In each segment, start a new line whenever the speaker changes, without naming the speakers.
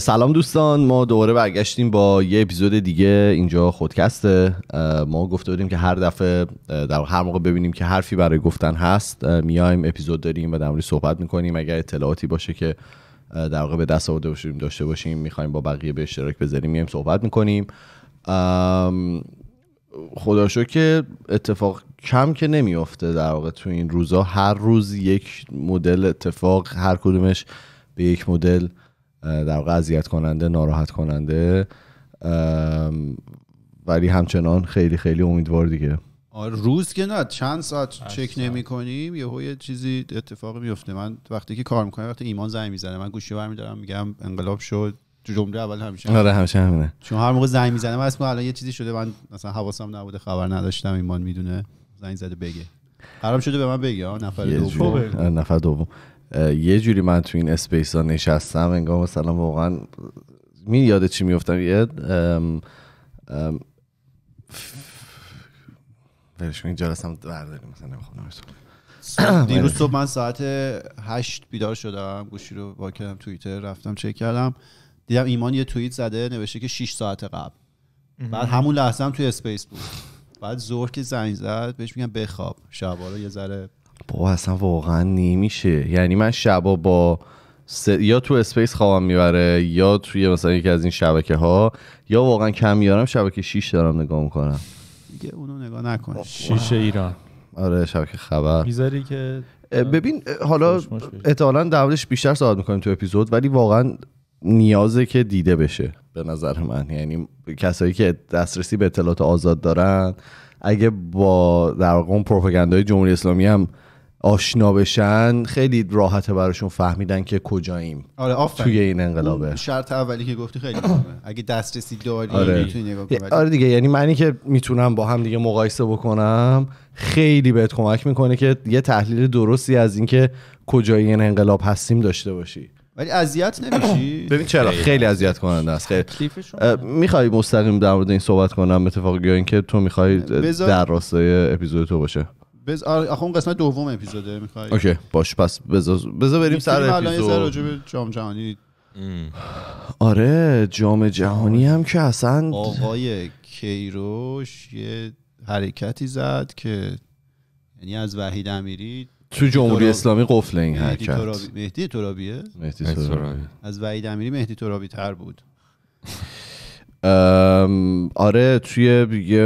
سلام دوستان ما دوباره برگشتیم با یه اپیزود دیگه اینجا خودکسته ما گفته بودیم که هر دفعه در هر موقع ببینیم که حرفی برای گفتن هست میایم اپیزود داریم و در صحبت میکنیم اگر اطلاعاتی باشه که در واقع به دست آورده باشیم داشته باشیم میخوایم با بقیه به اشتراک بذاریم میایم صحبت میکنیم خدا که اتفاق کم که نمیافته در واقع تو این روزا هر روز یک مدل اتفاق هر کدومش به یک مدل در واقع اذیت کننده ناراحت کننده ولی همچنان خیلی خیلی امیدوار دیگه
روز که نه چند ساعت چک نمی کنیم یهو یه چیزی اتفاق میفته من وقتی که کار میکنم وقتی ایمان زنگ میزنه من گوشی برمیدارم میگم انقلاب شد جمله اول همیشه آره همیشه همینه چون هر موقع زنگ میزنه من الان یه چیزی شده من مثلا حواسم نبوده خبر نداشتم ایمان میدونه زنگ زده بگه حرام شده به من بگه نفر دوم
نفر دوم یه جوری من تو این اسپیس ها نشستم انگار مثلا واقعا می یاد چی میفتم یه این این برش هم برداریم مثلا
دیروز بله. صبح من ساعت هشت بیدار شدم گوشی رو با کردم توییتر رفتم چک کردم دیدم ایمان یه توییت زده نوشته که 6 ساعت قبل بعد همون لحظه هم توی اسپیس بود بعد زور که زنگ زد بهش میگم بخواب شبا یه ذره
بابا اصلا واقعا نمیشه یعنی من شبا با یا تو اسپیس خوابم میبره یا توی مثلا یکی از این شبکه ها یا واقعا کم میارم شبکه 6 دارم نگاه میکنم
دیگه اونو نگاه نکن شیش
ایران آره شبکه خبر
میذاری که
ببین حالا احتمالا دولش بیشتر صحبت میکنیم تو اپیزود ولی واقعا نیازه که دیده بشه به نظر من یعنی کسایی که دسترسی به اطلاعات آزاد دارن اگه با در واقع اون پروپاگاندای جمهوری اسلامی هم آشنا بشن خیلی راحت براشون فهمیدن که کجاییم آره توی این انقلابه
شرط اولی که گفتی خیلی خوبه اگه دسترسی داری آره. میتونی آره
دیگه یعنی منی که میتونم با هم دیگه مقایسه بکنم خیلی بهت کمک میکنه که یه تحلیل درستی از اینکه کجای این انقلاب هستیم داشته باشی
ولی اذیت نمیشی ببین چرا خیلی
اذیت کننده است خیلی میخوای مستقیم در مورد این صحبت کنم اتفاقی یا اینکه تو میخوای در راستای اپیزود تو باشه
بز... آره، آخه اون قسمت دوم اپیزوده میخوای اوکی
باش پس بذار بذار بریم سر اپیزود
جام جهانی
آره جام جهانی هم که اصلا
آقای کیروش یه حرکتی زد که یعنی از وحید امیری تو جمهوری اسلامی قفل این حرکت مهدی ترابیه مهدی ترابی از وحید امیری مهدی ترابی تر بود
آره توی یه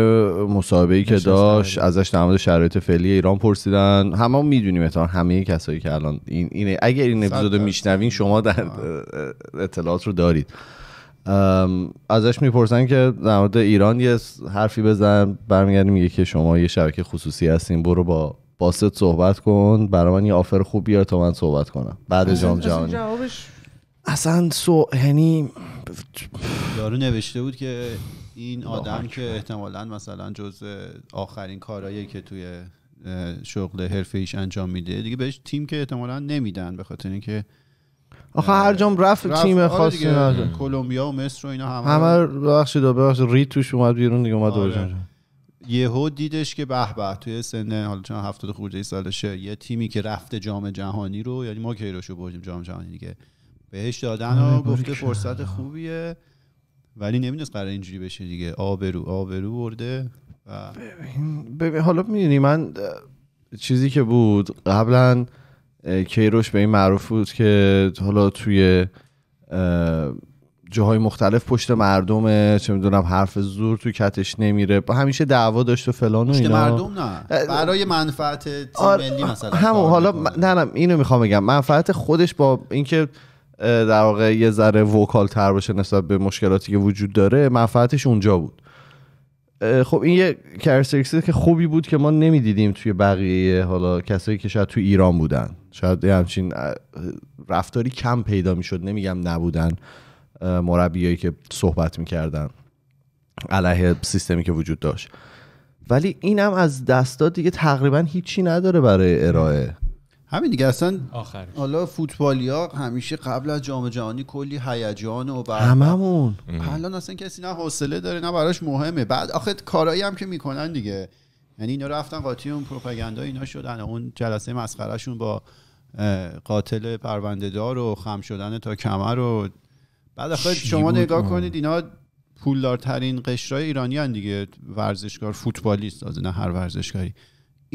مصاحبه ای که داشت ازش در مورد شرایط فعلی ایران پرسیدن همه میدونیم تا همه کسایی که الان این اینه اگر این اپیزود میشنوین شما در اطلاعات رو دارید ازش میپرسن که در مورد ایران یه حرفی بزن برمیگردی میگه که شما یه شبکه خصوصی هستین برو با باست صحبت کن برای من یه آفر خوب بیار تا من صحبت کنم بعد جام جهانی اصلا سو
یعنی یارو نوشته بود که این آدم که احتمالا مثلا جز آخرین کارهایی که توی شغل حرفه ایش انجام میده دیگه بهش تیم که احتمالا نمیدن به خاطر اینکه
آخه هر جام رفت, رفت تیم آره خاصی
نداره کلمبیا و مصر و اینا همه همه ببخشید ببخشید ری توش اومد بیرون دیگه اومد آره. یهو دیدش که به به توی سن حالا چند هفتاد خورده سالشه یه تیمی که رفته جام جهانی رو یعنی ما کیروشو بردیم جام جهانی دیگه بهش دادن آره، و گفته فرصت خوبیه ولی نمیدونست قرار اینجوری بشه دیگه آبرو آبرو برده و
ببین, ببین حالا میدونی من چیزی که بود قبلا کیروش به این معروف بود که حالا توی جاهای مختلف پشت مردم چه میدونم حرف زور تو کتش نمیره همیشه دعوا داشت و فلان و اینا مردم
نه برای منفعت تیم آره، مثلا همون
حالا نه نه اینو میخوام بگم منفعت خودش با اینکه در واقع یه ذره وکال تر باشه نسبت به مشکلاتی که وجود داره منفعتش اونجا بود خب این یه که خوبی بود که ما نمیدیدیم توی بقیه حالا کسایی که شاید تو ایران بودن شاید یه همچین رفتاری کم پیدا میشد نمیگم نبودن مربیایی که صحبت میکردن علیه سیستمی که وجود داشت ولی اینم از دستا دیگه تقریبا هیچی نداره برای ارائه
همین دیگه اصلا آخرش حالا فوتبالی ها همیشه قبل از جام جهانی کلی هیجان و بعد هممون الان اصلا کسی نه حوصله داره نه براش مهمه بعد آخه کارایی هم که میکنن دیگه یعنی اینا رفتن قاطی اون پروپاگاندا اینا شدن اون جلسه مسخرهشون با قاتل دار و خم شدن تا کمر و بعد آخه شما نگاه کنید اینا پولدارترین قشرهای ایرانی دیگه ورزشکار فوتبالیست از نه هر ورزشکاری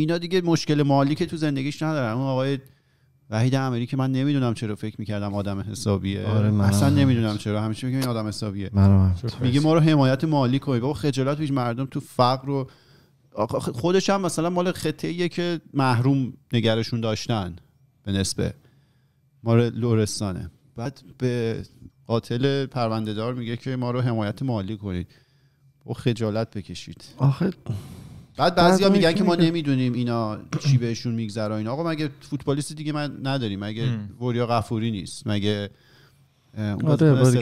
اینا دیگه مشکل مالی که تو زندگیش ندارن اون آقای وحید امیری که من نمیدونم چرا فکر میکردم آدم حسابیه آره اصلا نمیدونم چرا همیشه میگم این آدم حسابیه میگه ما رو حمایت مالی کنید بابا خجالت هیچ مردم تو فقر و خودش هم مثلا مال خطه که محروم نگرشون داشتن به نسبه مال لورستانه بعد به قاتل پروندهدار میگه که ما رو حمایت مالی کنید و خجالت بکشید آخه بعد بعضیا میگن که ما نمیدونیم اینا چی بهشون میگذره اینا آقا مگه فوتبالیست دیگه من نداریم مگه وریا قفوری نیست مگه آره باری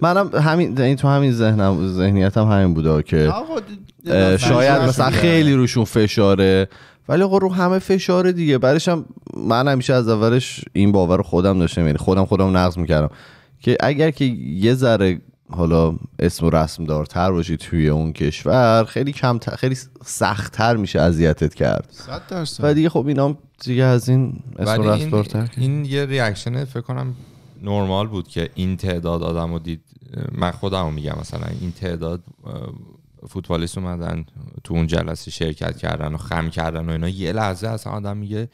منم همین این تو همین ذهنم ذهنیتم همین بوده که شاید مثلا خیلی روشون فشاره ولی آقا خب رو همه فشاره دیگه برایشم هم من همیشه از اولش این باور خودم داشتم یعنی خودم خودم نقض میکردم که اگر که یه ذره حالا اسم و رسم دارتر باشی توی اون کشور خیلی کم خیلی سختتر میشه اذیتت کرد صد درصد و دیگه خب اینا دیگه از این
اسم و رسم دارتر این یه ریاکشن فکر کنم نرمال بود که این تعداد آدم رو دید من خودم میگم مثلا این تعداد فوتبالیست اومدن تو اون جلسه شرکت کردن و خم کردن و اینا یه لحظه اصلا آدم میگه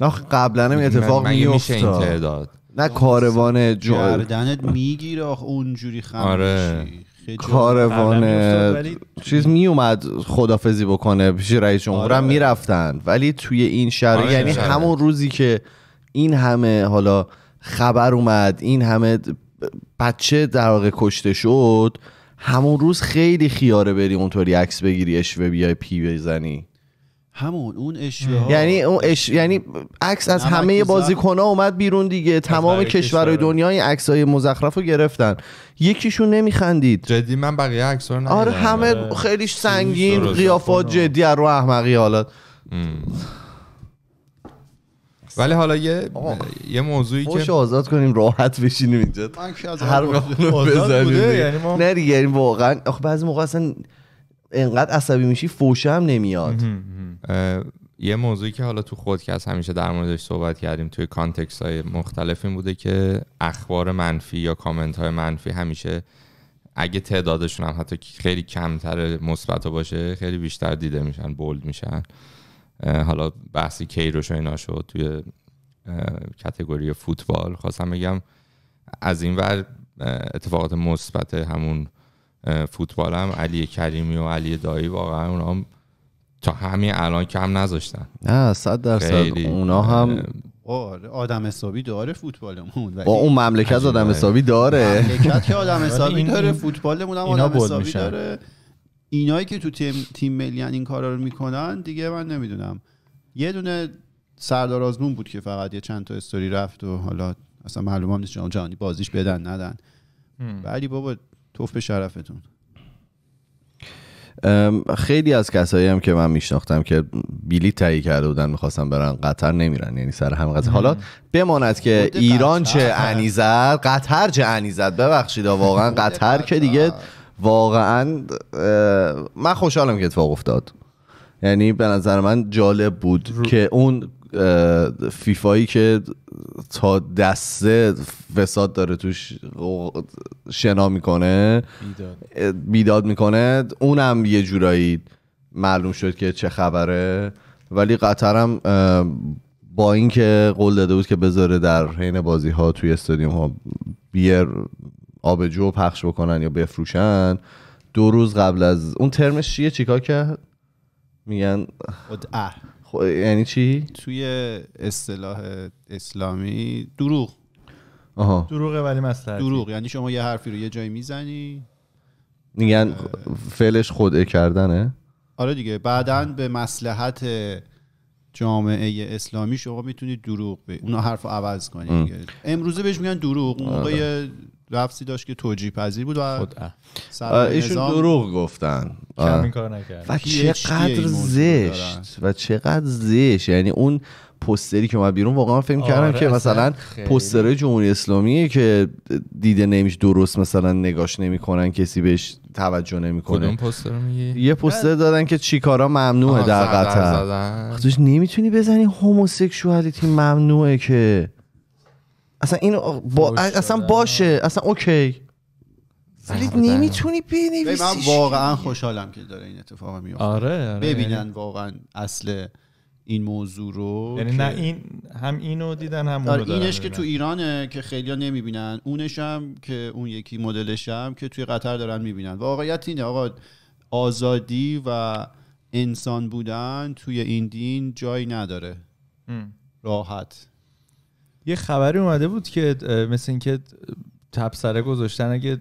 نه قبلا هم اتفاق میفته این تعداد
نه کاروان جو
میگیره اونجوری خمشی آره. کاروان
چیز می اومد خدافزی بکنه پیش رئیس جمهورم آره. میرفتن ولی توی این شهر آره یعنی آره. همون روزی که این همه حالا خبر اومد این همه بچه در واقع کشته شد همون روز خیلی خیاره بری اونطوری عکس بگیری اشوه بیای پی بزنی
همون اون اشوه یعنی
اون اش... یعنی عکس از همه بازیکن ها اومد بیرون دیگه تمام کشورهای دنیا این عکس های مزخرف رو گرفتن یکیشون نمیخندید جدی من بقیه عکس رو آره همه آره. خیلی سنگین قیافات جدی رو احمقی حالا ولی حالا یه یه موضوعی که خوش آزاد کنیم راحت بشینیم اینجا هر وقت بزنیم یعنی نه دیگه یعنی واقعا آخه بعضی موقع اصلا انقدر عصبی
میشی فوشه هم نمیاد یه موضوعی که حالا تو خود که از همیشه در موردش صحبت کردیم توی کانتکس های مختلف این بوده که اخبار منفی یا کامنت های منفی همیشه اگه تعدادشون هم حتی خیلی کمتر مثبت باشه خیلی بیشتر دیده میشن بولد میشن حالا بحثی کیروش اینا شد توی کتگوری فوتبال خواستم بگم از این ور اتفاقات مثبت همون فوتبالم علی کریمی و علی دایی واقعا اونا هم تا همین الان کم نذاشتن
نه صد درصد اونا هم
آره، آدم حسابی داره فوتبالمون با اون مملکت آدم حسابی داره مملکت که آدم حسابی داره فوتبالمون هم آدم حسابی داره اینایی که تو تیم تیم این کارا رو میکنن دیگه من نمیدونم یه دونه سردار آزمون بود که فقط یه چند تا استوری رفت و حالا اصلا معلومه نیست جهانی بازیش بدن ندن ولی بابا توف به شرفتون
خیلی از کسایی هم که من میشناختم که بلیت تهیه کرده بودن میخواستم برن قطر نمیرن یعنی سر همه قطر حالا بماند که ایران چه انیزد قطر چه انیزد ببخشید واقعا قطر که دیگه واقعا من خوشحالم که اتفاق افتاد یعنی به نظر من جالب بود که اون فیفایی که تا دسته فساد داره توش شنا میکنه بیداد, بیداد میکنه اونم یه جورایی معلوم شد که چه خبره ولی قطرم با اینکه قول داده بود که بذاره در حین بازی ها توی استادیوم ها بیر آبجو پخش بکنن یا بفروشن دو روز قبل از اون ترمش چیه چیکار کرد میگن یعنی چی
توی اصطلاح اسلامی دروغ آها دروغه ولی دروغ یعنی شما یه حرفی رو یه جایی میزنی
میگن فعلش خوده کردنه
آره دیگه بعدا به مسلحت جامعه اسلامی شما میتونید دروغ به اونا حرف رو عوض کنید امروزه بهش میگن دروغ اون آره. رفتی داشت که توجیه پذیر بود و ایشون دروغ گفتن و چقدر زشت
و چقدر زشت یعنی اون پستری که ما بیرون واقعا فکر کردم آره، که مثلا پسترهای جمهوری اسلامیه که دیده نمیشه درست مثلا نگاش نمیکنن کسی بهش توجه نمیکنه پستر یه پستر دادن که چیکارا ممنوعه در قطر نمیتونی بزنی هوموسکسوالیتی ممنوعه که اصلا اینو با... اصلا باشه اصلا اوکی ولی نمیتونی بنویسی من واقعا
خوشحالم که داره این اتفاق میفته آره, آره، یعنی- ببینن واقعا اصل این موضوع رو یعنی نه این هم اینو دیدن هم آره اینش که تو ایرانه که خیلیا نمیبینن اونش هم که اون یکی مدلش هم که توی قطر دارن میبینن واقعیت اینه آقا آزادی و انسان بودن توی این دین جایی نداره راحت
یه خبری اومده بود که مثل اینکه تبصره گذاشتن اگه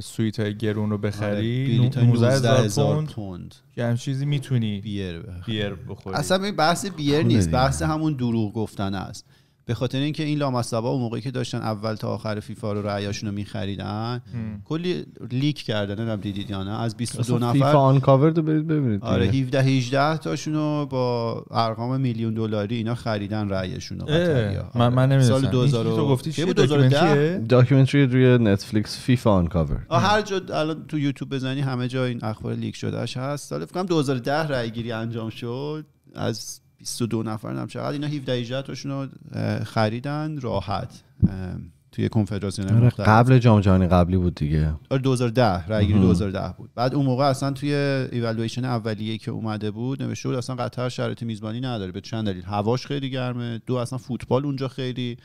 سویت های گرون رو بخری 19000 آره، پوند که هم چیزی میتونی بیر بخوری. بیر
اصلا این بحث بیر خب نیست بحث همون دروغ گفتن است به خاطر اینکه این لامصبا اون موقعی که داشتن اول تا آخر فیفا رو رعیاشون رو میخریدن کلی لیک کردن نمیدونم دیدید یا نه از 22 نفر فیفا آن
کاور رو برید ببینید آره
17 18 تاشون رو با ارقام میلیون دلاری اینا خریدن رعیاشون رو آره. من
من آره. نمیدونم سال 2000
تو گفتی چی 2010
داکیومنتری روی نتفلیکس فیفا آن کاور
هر جا الان تو یوتیوب بزنی همه جا این اخبار لیک شدهش هست سال فکر کنم 2010 رای گیری انجام شد از 22 نفر هم چقدر اینا 17 18 تاشون رو خریدن راحت توی کنفدراسیون آره، قبل
جام جهانی قبلی
بود دیگه 2010 رایگیری 2010 بود بعد اون موقع اصلا توی ایوالویشن اولیه که اومده بود نوشته بود اصلا قطر شرایط میزبانی نداره به چند دلیل هواش خیلی گرمه دو اصلا فوتبال اونجا خیلی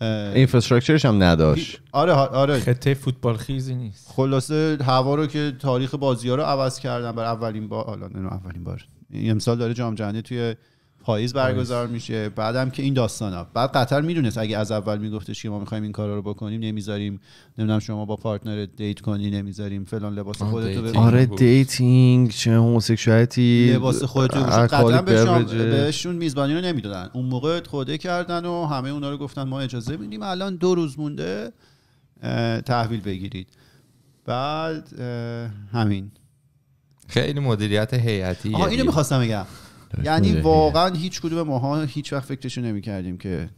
اینفراستراکچرش هم نداشت آره آره خطه فوتبال خیزی نیست خلاصه هوا رو که تاریخ بازی رو عوض کردن بر اولین بار حالا اولین بار امسال داره جام جهانی توی پاییز برگزار میشه بعدم که این داستانا بعد قطر میدونست اگه از اول میگفتش که ما میخوایم این کارا رو بکنیم نمیذاریم نمیدونم شما با پارتنر دیت کنی نمیذاریم فلان لباس خودتو آره
دیتینگ چه هموسکسوالیتی لباس خودتو رو قطعا بهشون
میزبانی رو نمیدادن اون موقع خوده کردن و همه اونا رو گفتن ما اجازه میدیم الان دو روز مونده تحویل بگیرید بعد
همین خیلی مدیریت هیئتی اینو یعنی. میخواستم بگم آره، یعنی واقعا
هیچ کدوم ماها هیچ وقت فکرشو نمیکردیم که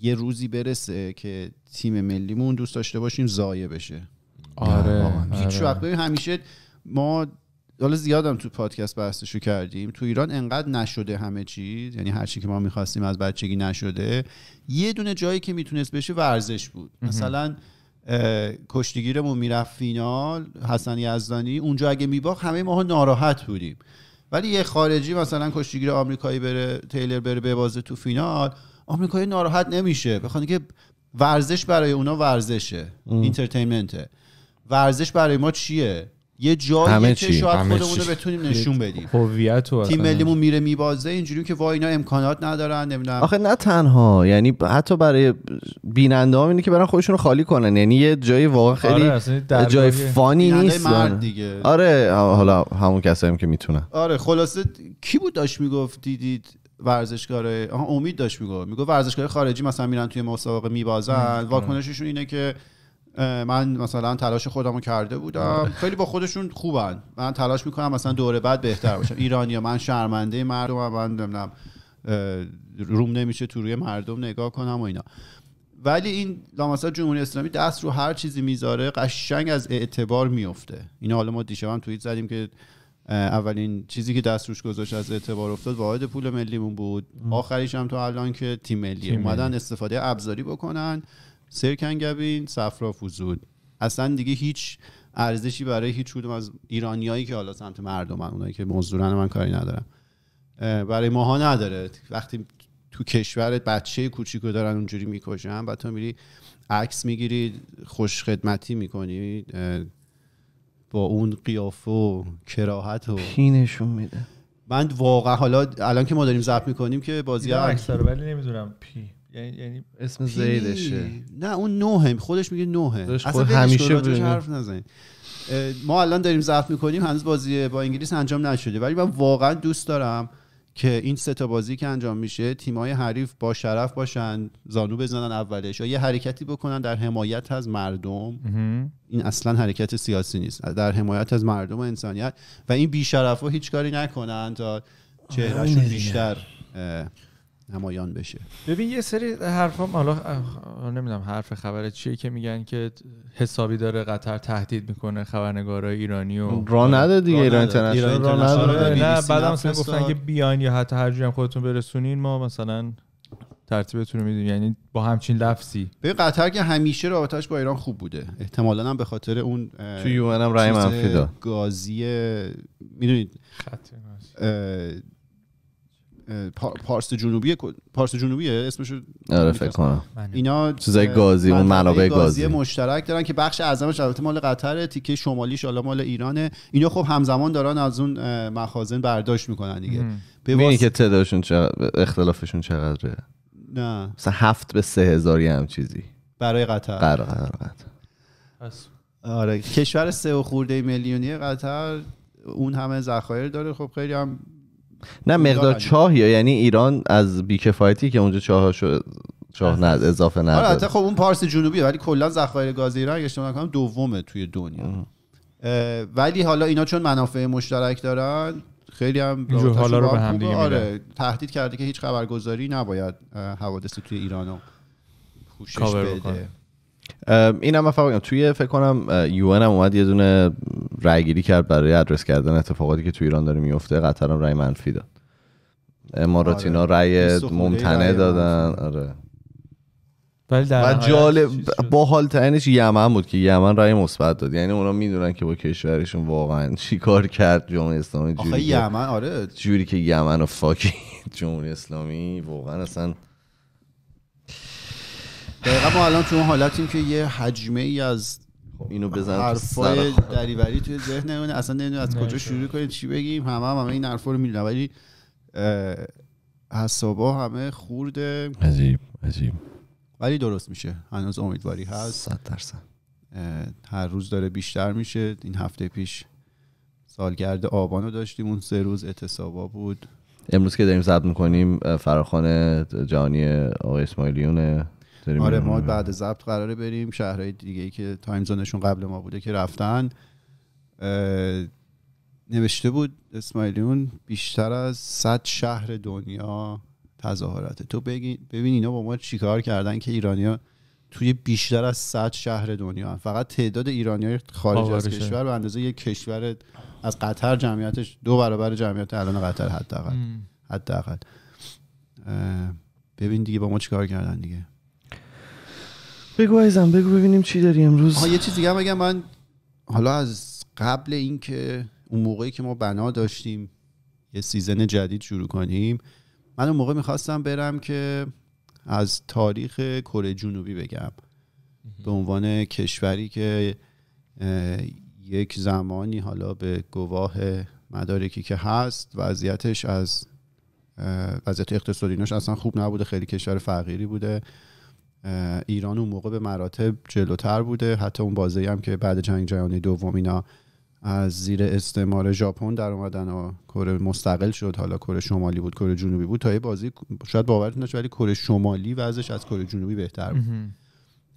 یه روزی برسه که تیم ملیمون دوست داشته باشیم زایه بشه آره،, آره, هیچ وقت ببین همیشه ما حالا زیادم تو پادکست بحثشو کردیم تو ایران انقدر نشده همه چیز یعنی هر که ما میخواستیم از بچگی نشده یه دونه جایی که میتونست بشه ورزش بود مثلا کشتیگیرمون میرفت فینال حسن یزدانی اونجا اگه میباخت همه ماها ناراحت بودیم ولی یه خارجی مثلا کشتیگیر آمریکایی بره تیلر بره ببازه تو فینال آمریکایی ناراحت نمیشه بخوانی که ورزش برای اونا ورزشه اینترتینمنته ورزش برای ما چیه یه جایی که شاید خودمون رو بتونیم نشون بدیم
هویت تیم ملیمون
میره میبازه اینجوری که وای اینا امکانات ندارن نمیدونم آخه
نه تنها یعنی حتی برای بیننده ها اینه که برن خودشون رو خالی کنن یعنی یه جای واقعا خیلی آره، جای فانی نیست آره. دیگه. آره حالا همون کسایی هم که میتونن
آره خلاصه کی بود داشت میگفت دیدید ورزشکار امید داشت میگفت میگفت ورزشکار خارجی مثلا میرن توی مسابقه میبازن واکنششون اینه که من مثلا تلاش خودم کرده بودم آره. خیلی با خودشون خوبن من تلاش میکنم مثلا دوره بعد بهتر باشم ایرانیا من شرمنده مردم هم. من نمیدونم روم نمیشه تو روی مردم نگاه کنم و اینا ولی این لامصب جمهوری اسلامی دست رو هر چیزی میذاره قشنگ از اعتبار میفته اینا حالا ما دیشب هم توییت زدیم که اولین چیزی که دست روش گذاشت از اعتبار افتاد واحد پول ملیمون بود آخریش هم الان که تیم ملی اومدن استفاده ابزاری بکنن سرکنگبین صفرافوزود اصلا دیگه هیچ ارزشی برای هیچ کدوم از ایرانیایی که حالا سمت مردمن اونایی که مزدورن من کاری ندارم برای ماها نداره وقتی تو کشورت بچه کوچیکو دارن اونجوری میکشن بعد تو میری عکس میگیری خوش خدمتی میکنی با اون قیافه و کراهت و پینشون میده من واقعا حالا الان که ما داریم ضبط میکنیم که بازی اکثر
ولی نمیدونم پی یعنی-, یعنی اسم زیدشه
نه اون نوهه خودش میگه نوه اصلا همیشه حرف نزنید ما الان داریم ضعف میکنیم هنوز بازی با انگلیس انجام نشده ولی من واقعا دوست دارم که این سه تا بازی که انجام میشه تیمای حریف با شرف باشن زانو بزنن اولش یا یه حرکتی بکنن در حمایت از مردم این اصلا حرکت سیاسی نیست در حمایت از مردم و انسانیت و این بی شرفا هیچ کاری نکنن تا چهرهشون بیشتر نمایان بشه ببین یه سری
حرفا حالا نمیدونم حرف خبر چیه که میگن که حسابی داره قطر تهدید میکنه خبرنگارای ایرانی و را نده دیگه ایران آره، نه بعدم مثلا گفتن که بیاین یا حتی هر هم خودتون برسونین ما مثلا ترتیبتون رو میدونیم یعنی با همچین لفظی
به قطر که همیشه رابطش با ایران خوب بوده احتمالا هم به خاطر اون تو یو هم رای منفی گازی میدونید پارس جنوبی پارس جنوبی اسمش آره فکر کنم بله. اینا چیزای گازی اون منابع گازی مشترک دارن که بخش اعظمش البته مال قطر تیکه شمالیش حالا مال ایرانه اینا خب همزمان دارن از اون مخازن برداشت میکنن دیگه
ببینید که تعدادشون چقدر اختلافشون چقدره نه مثلا هفت به سه هزاری هم چیزی برای قطر قرار قطر
آره کشور سه و خورده میلیونی قطر اون همه ذخایر داره خب خیلی هم نه مقدار
چاه یا یعنی ایران از بیکفایتی که اونجا چاه شد چاه نه اضافه نه آره
خب اون پارس جنوبیه ولی کلا ذخایر گاز ایران اگه اشتباه نکنم دومه توی دنیا ولی حالا اینا چون منافع مشترک دارن خیلی هم حالا رو به هم آره تهدید کرده که هیچ خبرگزاری نباید حوادث توی رو پوشش بده
این هم فقط توی فکر کنم یو هم اومد یه دونه رای گیری کرد برای ادرس کردن اتفاقاتی که توی ایران داره میفته قطر هم رای منفی داد اماراتینا آره. رای ممتنع دادن آره
ولی و جالب
باحال تنش یمن بود که یمن رای مثبت داد یعنی اونا میدونن که با کشورشون واقعا چیکار کرد جمهوری اسلامی جوری یمن آره جوری که یمن و فاکی جمهوری اسلامی واقعا اصلا
دقیقا ما الان تو اون حالتیم که یه حجمه ای از اینو بزن حرفای دریوری توی ذهن اصلا نمیدونم از کجا شروع کنیم چی بگیم همه هم همه این حرفا رو میدونم ولی حسابا همه خورده عجیب عجیب ولی درست میشه هنوز امیدواری هست صد درصد هر روز داره بیشتر میشه این هفته پیش سالگرد آبان رو داشتیم اون سه روز اعتصابا بود
امروز که داریم زد میکنیم فراخان جهانی آقای اسماعیلیونه آره ما
بعد ضبط قراره بریم شهرهای دیگه ای که تایم زونشون قبل ما بوده که رفتن نوشته بود اسماعیلیون بیشتر از 100 شهر دنیا تظاهرات تو ببین اینا با ما چیکار کردن که ایرانیا توی بیشتر از 100 شهر دنیا فقط تعداد ایرانی های خارج از کشور به اندازه یک کشور از قطر جمعیتش دو برابر جمعیت الان قطر حداقل حداقل ببین دیگه با ما چیکار کردن دیگه بگو ایزم بگو ببینیم چی داری امروز ها یه چیز دیگه بگم من حالا از قبل اینکه اون موقعی که ما بنا داشتیم یه سیزن جدید شروع کنیم من اون موقع میخواستم برم که از تاریخ کره جنوبی بگم به عنوان کشوری که یک زمانی حالا به گواه مدارکی که هست وضعیتش از وضعیت اقتصادی اصلا خوب نبوده خیلی کشور فقیری بوده ایران اون موقع به مراتب جلوتر بوده حتی اون بازی هم که بعد جنگ جهانی دوم اینا از زیر استعمار ژاپن در اومدن و کره مستقل شد حالا کره شمالی بود کره جنوبی بود تا یه بازی شاید باورتون نشه ولی کره شمالی وضعش از کره جنوبی بهتر بود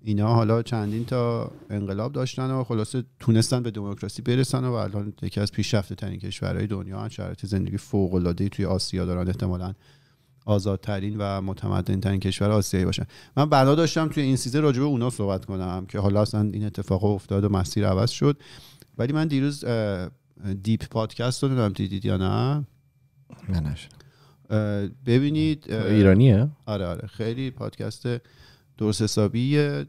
اینا حالا چندین تا انقلاب داشتن و خلاصه تونستن به دموکراسی برسن و الان یکی از پیشرفته ترین کشورهای دنیا شرایط زندگی فوق العاده توی آسیا دارن احتمالاً آزادترین و ترین کشور آسیایی باشن من بنا داشتم توی این سیزه راجع اونا صحبت کنم که حالا اصلا این اتفاق افتاد و مسیر عوض شد ولی من دیروز دیپ پادکست رو دیدم دیدید یا نه منش ببینید ایرانیه آره آره خیلی پادکست درست حسابیه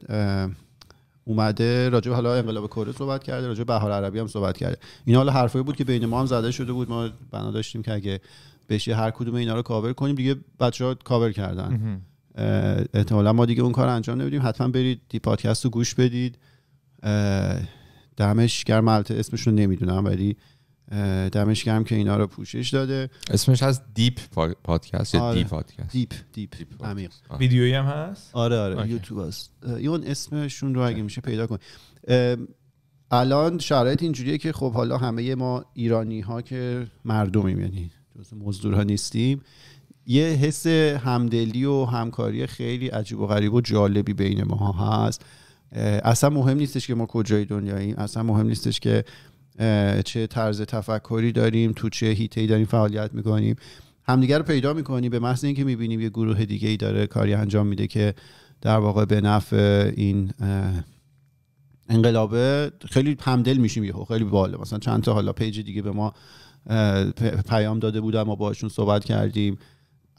اومده راجع حالا انقلاب کره صحبت کرده راجع بهار عربی هم صحبت کرده این حالا حرفایی بود که بین ما هم زده شده بود ما بنا داشتیم که اگه بشه هر کدوم اینا رو کاور کنیم دیگه بچه ها کاور کردن احتمالا ما دیگه اون کار انجام نمیدیم حتما برید دی پادکست رو گوش بدید دمش گرم البته اسمش رو نمیدونم ولی دمش گرم که اینا رو پوشش داده
اسمش هست دیپ
پادکست آره. پادکست دیپ دیپ, دیپ آره. هم هست آره آره یوتیوب هست اون اسمشون رو اگه میشه پیدا کن الان شرایط اینجوریه که خب حالا همه ما ایرانی ها که مردمیم یعنی جز ها نیستیم یه حس همدلی و همکاری خیلی عجیب و غریب و جالبی بین ما ها هست اصلا مهم نیستش که ما کجای دنیاییم اصلا مهم نیستش که چه طرز تفکری داریم تو چه هیته داریم فعالیت میکنیم همدیگر رو پیدا میکنیم به محض اینکه میبینیم یه گروه دیگه ای داره کاری انجام میده که در واقع به نفع این انقلابه خیلی همدل میشیم یه خیلی بالا مثلا چند تا حالا پیج دیگه به ما پیام داده بودم ما باشون صحبت کردیم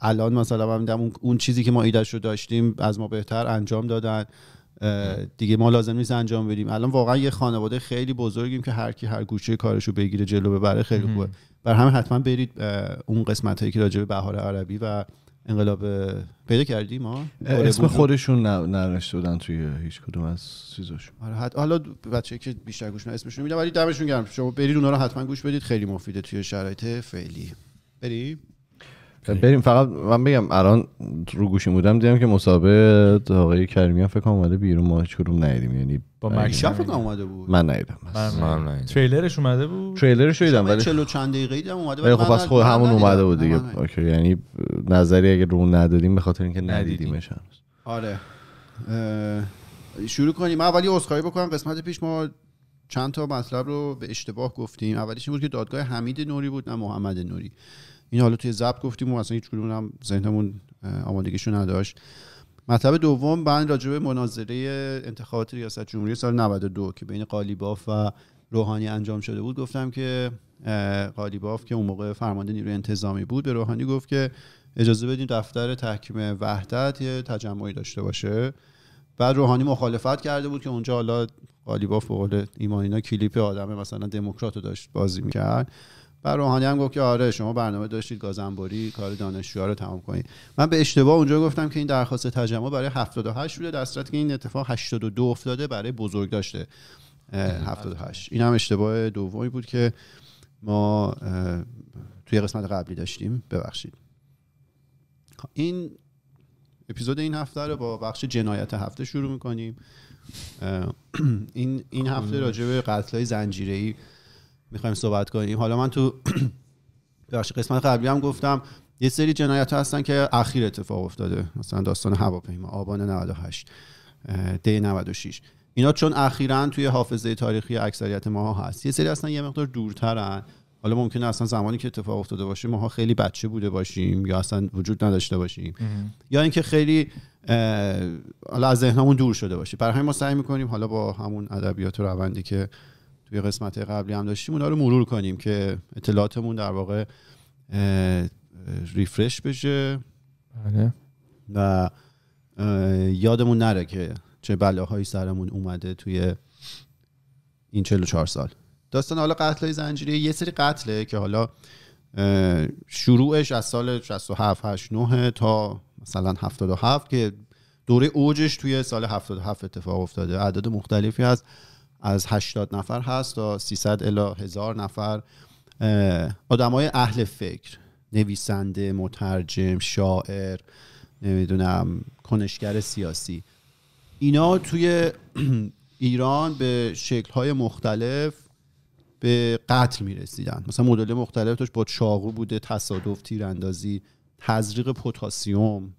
الان مثلا من اون چیزی که ما ایدش رو داشتیم از ما بهتر انجام دادن دیگه ما لازم نیست انجام بدیم الان واقعا یه خانواده خیلی بزرگیم که هر کی هر گوشه کارشو بگیره جلو ببره خیلی خوبه بر همه حتما برید اون قسمت هایی که راجع به بهار عربی و انقلاب پیدا کردیم ما آره، اسم خودشون
ننوشته بودن توی هیچ کدوم از
چیزاشون آره حالا بچه که بیشتر گوش اسمشون میدم ولی دمشون گرم شما برید اونا رو حتما گوش بدید خیلی مفیده توی شرایط فعلی بریم
خب، بریم فقط من بگم الان رو گوشی بودم دیدم که مسابقه آقای کریمی هم فکر اومده بیرون ما هیچ کدوم یعنی با مکس اومده بود من ندیدم من ندیدم
تریلرش اومده
بود تریلرش رو دیدم ولی 40 چند دقیقه‌ای دیدم اومده ولی خب خود همون
اومده بود دیگه اوکی یعنی نظری اگه رو ندادیم به خاطر اینکه ندیدیمش
آره شروع کنیم من اولی عذرخواهی بکنم قسمت پیش ما چند تا مطلب رو به اشتباه گفتیم اولیش این بود که دادگاه حمید نوری بود نه محمد نوری این حالا توی ضبط گفتیم و اصلا هیچ کدوم هم ذهنمون آمادگیشو نداشت مطلب دوم من راجع به مناظره انتخابات ریاست جمهوری سال 92 که بین قالیباف و روحانی انجام شده بود گفتم که قالیباف که اون موقع فرمانده نیروی انتظامی بود به روحانی گفت که اجازه بدین دفتر تحکیم وحدت یه تجمعی داشته باشه بعد روحانی مخالفت کرده بود که اونجا حالا قالیباف به قول ایمان کلیپ آدم مثلا دموکرات داشت بازی میکرد و روحانی هم گفت که آره شما برنامه داشتید گازنبوری کار دانشجوها رو تمام کنید من به اشتباه اونجا گفتم که این درخواست تجمع برای 78 بوده در که این اتفاق 82 افتاده برای بزرگ داشته 78 این هم اشتباه دومی بود که ما توی قسمت قبلی داشتیم ببخشید خب، این اپیزود این هفته رو با بخش جنایت هفته شروع میکنیم این این هفته خب. راجع به قتل‌های زنجیره‌ای میخوایم صحبت کنیم حالا من تو قسمت قبلی هم گفتم یه سری جنایت هستن که اخیر اتفاق افتاده مثلا داستان هواپیما آبان 98 دی 96 اینا چون اخیرا توی حافظه تاریخی اکثریت ما ها هست یه سری اصلا یه مقدار دورترن حالا ممکنه اصلا زمانی که اتفاق افتاده باشه ماها خیلی بچه بوده باشیم یا اصلا وجود نداشته باشیم یا اینکه خیلی حالا از ذهنمون دور شده باشه برای ما سعی میکنیم حالا با همون ادبیات روندی که توی قسمت قبلی هم داشتیم اونا رو مرور کنیم که اطلاعاتمون در واقع ریفرش بشه بله. و یادمون نره که چه بلاهایی سرمون اومده توی این 44 سال داستان حالا قتل زنجیری یه سری قتله که حالا شروعش از سال 67 89 تا مثلا 77 که دوره اوجش توی سال 77 اتفاق افتاده اعداد مختلفی هست از 80 نفر هست تا 300 الا 1000 نفر آدمای اهل فکر نویسنده مترجم شاعر نمیدونم کنشگر سیاسی اینا توی ایران به شکل‌های مختلف به قتل میرسیدن مثلا مدل مختلف توش با چاقو بوده تصادف تیراندازی تزریق پوتاسیوم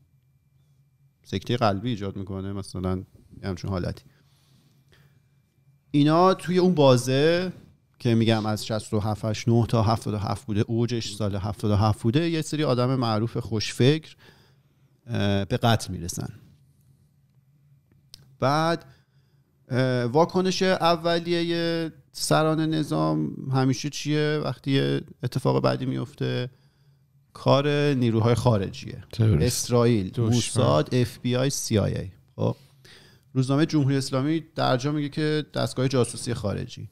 سکته قلبی ایجاد میکنه مثلا همچون حالتی اینا توی اون بازه که میگم از 67 89 تا 77 بوده اوجش سال 77 بوده یه سری آدم معروف خوشفکر به قتل میرسن بعد واکنش اولیه سران نظام همیشه چیه وقتی اتفاق بعدی میفته کار نیروهای خارجیه اسرائیل موساد اف بی آی سی آی ای خب روزنامه جمهوری اسلامی درجا میگه که دستگاه جاسوسی خارجی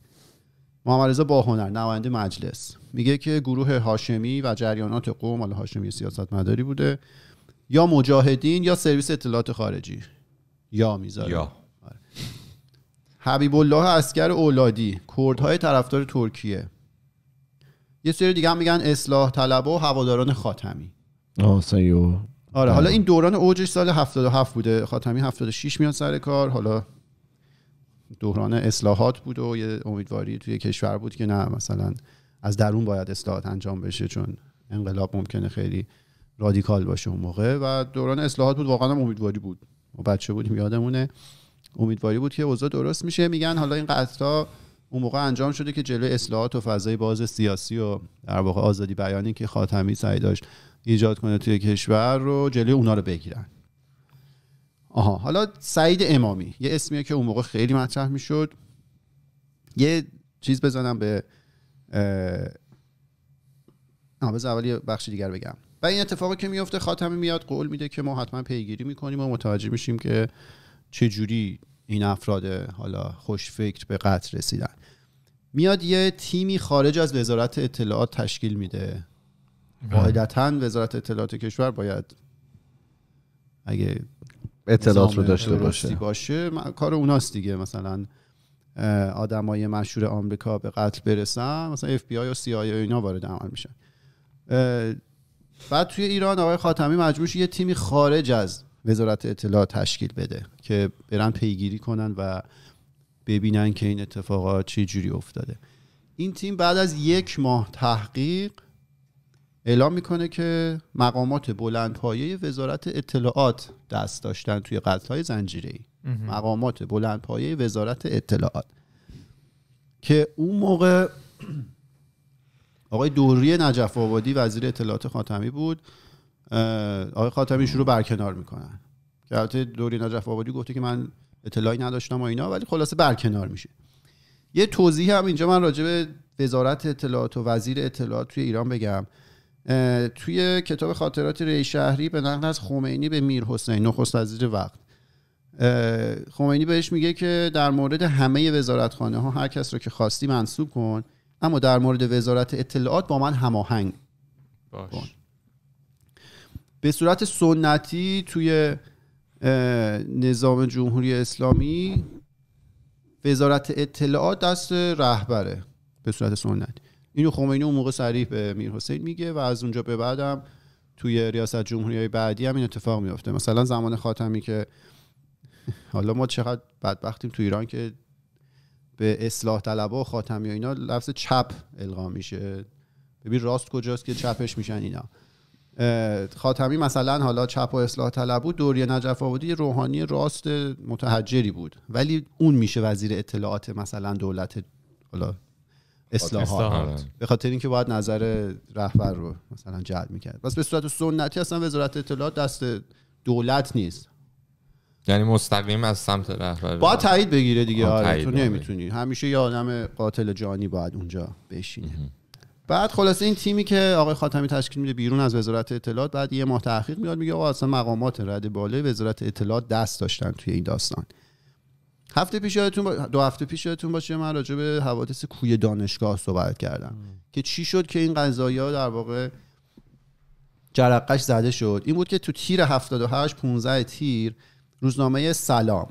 محمد رضا باهنر نماینده مجلس میگه که گروه هاشمی و جریانات قوم حالا هاشمی سیاستمداری بوده یا مجاهدین یا سرویس اطلاعات خارجی یا میذاره یا آره. حبیب الله اسکر اولادی کردهای طرفدار ترکیه یه سری دیگه هم میگن اصلاح طلب و هواداران خاتمی آسایو آره بله. حالا این دوران اوجش سال 77 بوده خاتمی 76 میاد سر کار حالا دوران اصلاحات بود و یه امیدواری توی کشور بود که نه مثلا از درون باید اصلاحات انجام بشه چون انقلاب ممکنه خیلی رادیکال باشه اون موقع و دوران اصلاحات بود واقعا امیدواری بود ما بچه بودیم یادمونه امیدواری بود که اوضاع درست میشه میگن حالا این قطعا اون موقع انجام شده که جلوی اصلاحات و فضای باز سیاسی و در واقع آزادی بیانی که خاتمی سعی داشت ایجاد کنه توی کشور رو جلوی اونا رو بگیرن آها حالا سعید امامی یه اسمیه که اون موقع خیلی مطرح میشد یه چیز بزنم به آه بذار اول یه دیگر بگم و این اتفاقی که میفته خاتمی میاد قول میده که ما حتما پیگیری میکنیم و متوجه میشیم که چه جوری این افراد حالا خوش فکر به قتل رسیدن میاد یه تیمی خارج از وزارت اطلاعات تشکیل میده قاعدتا وزارت اطلاعات کشور باید اگه اطلاعات رو داشته باشه باشه کار اوناست دیگه مثلا آدمای مشهور آمریکا به قتل برسن مثلا اف بی آی و سی آی اینا وارد عمل میشن بعد توی ایران آقای خاتمی مجبور یه تیمی خارج از وزارت اطلاعات تشکیل بده که برن پیگیری کنن و ببینن که این اتفاقات چه جوری افتاده این تیم بعد از یک ماه تحقیق اعلام میکنه که مقامات بلندپایه وزارت اطلاعات دست داشتن توی قتلهای زنجیری مقامات بلندپایه وزارت اطلاعات که اون موقع آقای دوری نجف آبادی وزیر اطلاعات خاتمی بود آقای خاتمی رو برکنار میکنن که البته دوری نجف آبادی گفته که من اطلاعی نداشتم و اینا ولی خلاصه برکنار میشه یه توضیح هم اینجا من راجع به وزارت اطلاعات و وزیر اطلاعات توی ایران بگم توی کتاب خاطرات ری شهری به نقل از خمینی به میر حسین نخست وزیر وقت خمینی بهش میگه که در مورد همه وزارتخانه ها هر کس رو که خواستی منصوب کن اما در مورد وزارت اطلاعات با من هماهنگ باش به صورت سنتی توی نظام جمهوری اسلامی وزارت اطلاعات دست رهبره به صورت سنتی اینو خمینی اون موقع صریح به میر حسین میگه و از اونجا به بعدم توی ریاست جمهوری بعدی هم این اتفاق میفته مثلا زمان خاتمی که حالا ما چقدر بدبختیم تو ایران که به اصلاح طلب و خاتمی و اینا لفظ چپ القا میشه ببین راست کجاست که چپش میشن اینا خاتمی مثلا حالا چپ و اصلاح طلب بود دوری نجف آبادی روحانی راست متحجری بود ولی اون میشه وزیر اطلاعات مثلا دولت حالا اصلاحات آره. به خاطر اینکه باید نظر رهبر رو مثلا جلب میکرد پس به صورت سنتی اصلا وزارت اطلاعات دست دولت نیست یعنی مستقیم از سمت رهبر باید تایید بگیره دیگه آره تو نمیتونی همیشه یه آدم قاتل جانی باید اونجا بشینه بعد خلاصه این تیمی که آقای خاتمی تشکیل میده بیرون از وزارت اطلاعات بعد یه ماه تحقیق میاد میگه آقا اصلا مقامات رد بالای وزارت اطلاعات دست داشتن توی این داستان هفته پیش دو هفته پیش یادتون باشه من راجع به حوادث کوی دانشگاه صحبت کردم که چی شد که این قضایی ها در واقع جرقش زده شد این بود که تو تیر 78 15 تیر روزنامه سلام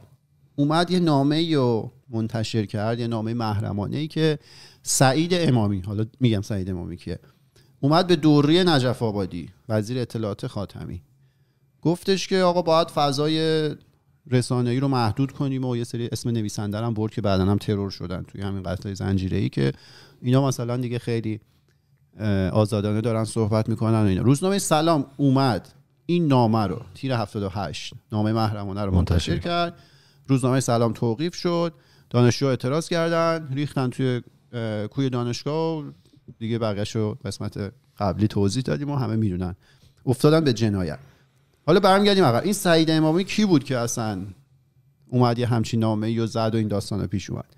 اومد یه نامه رو منتشر کرد یه نامه محرمانه ای که سعید امامی حالا میگم سعید امامی که اومد به دوری نجف آبادی وزیر اطلاعات خاتمی گفتش که آقا باید فضای ای رو محدود کنیم و یه سری اسم نویسنده هم برد که بعدا هم ترور شدن توی همین قتل ای که اینا مثلا دیگه خیلی آزادانه دارن صحبت میکنن و اینا روزنامه سلام اومد این نامه رو تیر 78 نامه محرمانه رو منتشر, کرد روزنامه سلام توقیف شد دانشجو اعتراض کردن ریختن توی کوی دانشگاه و دیگه بقیه رو قسمت قبلی توضیح دادیم و همه میدونن افتادن به جنایت حالا برمیگردیم عقب این سعید امامی کی بود که اصلا اومد یه همچین نامه یا زد و این داستان پیش اومد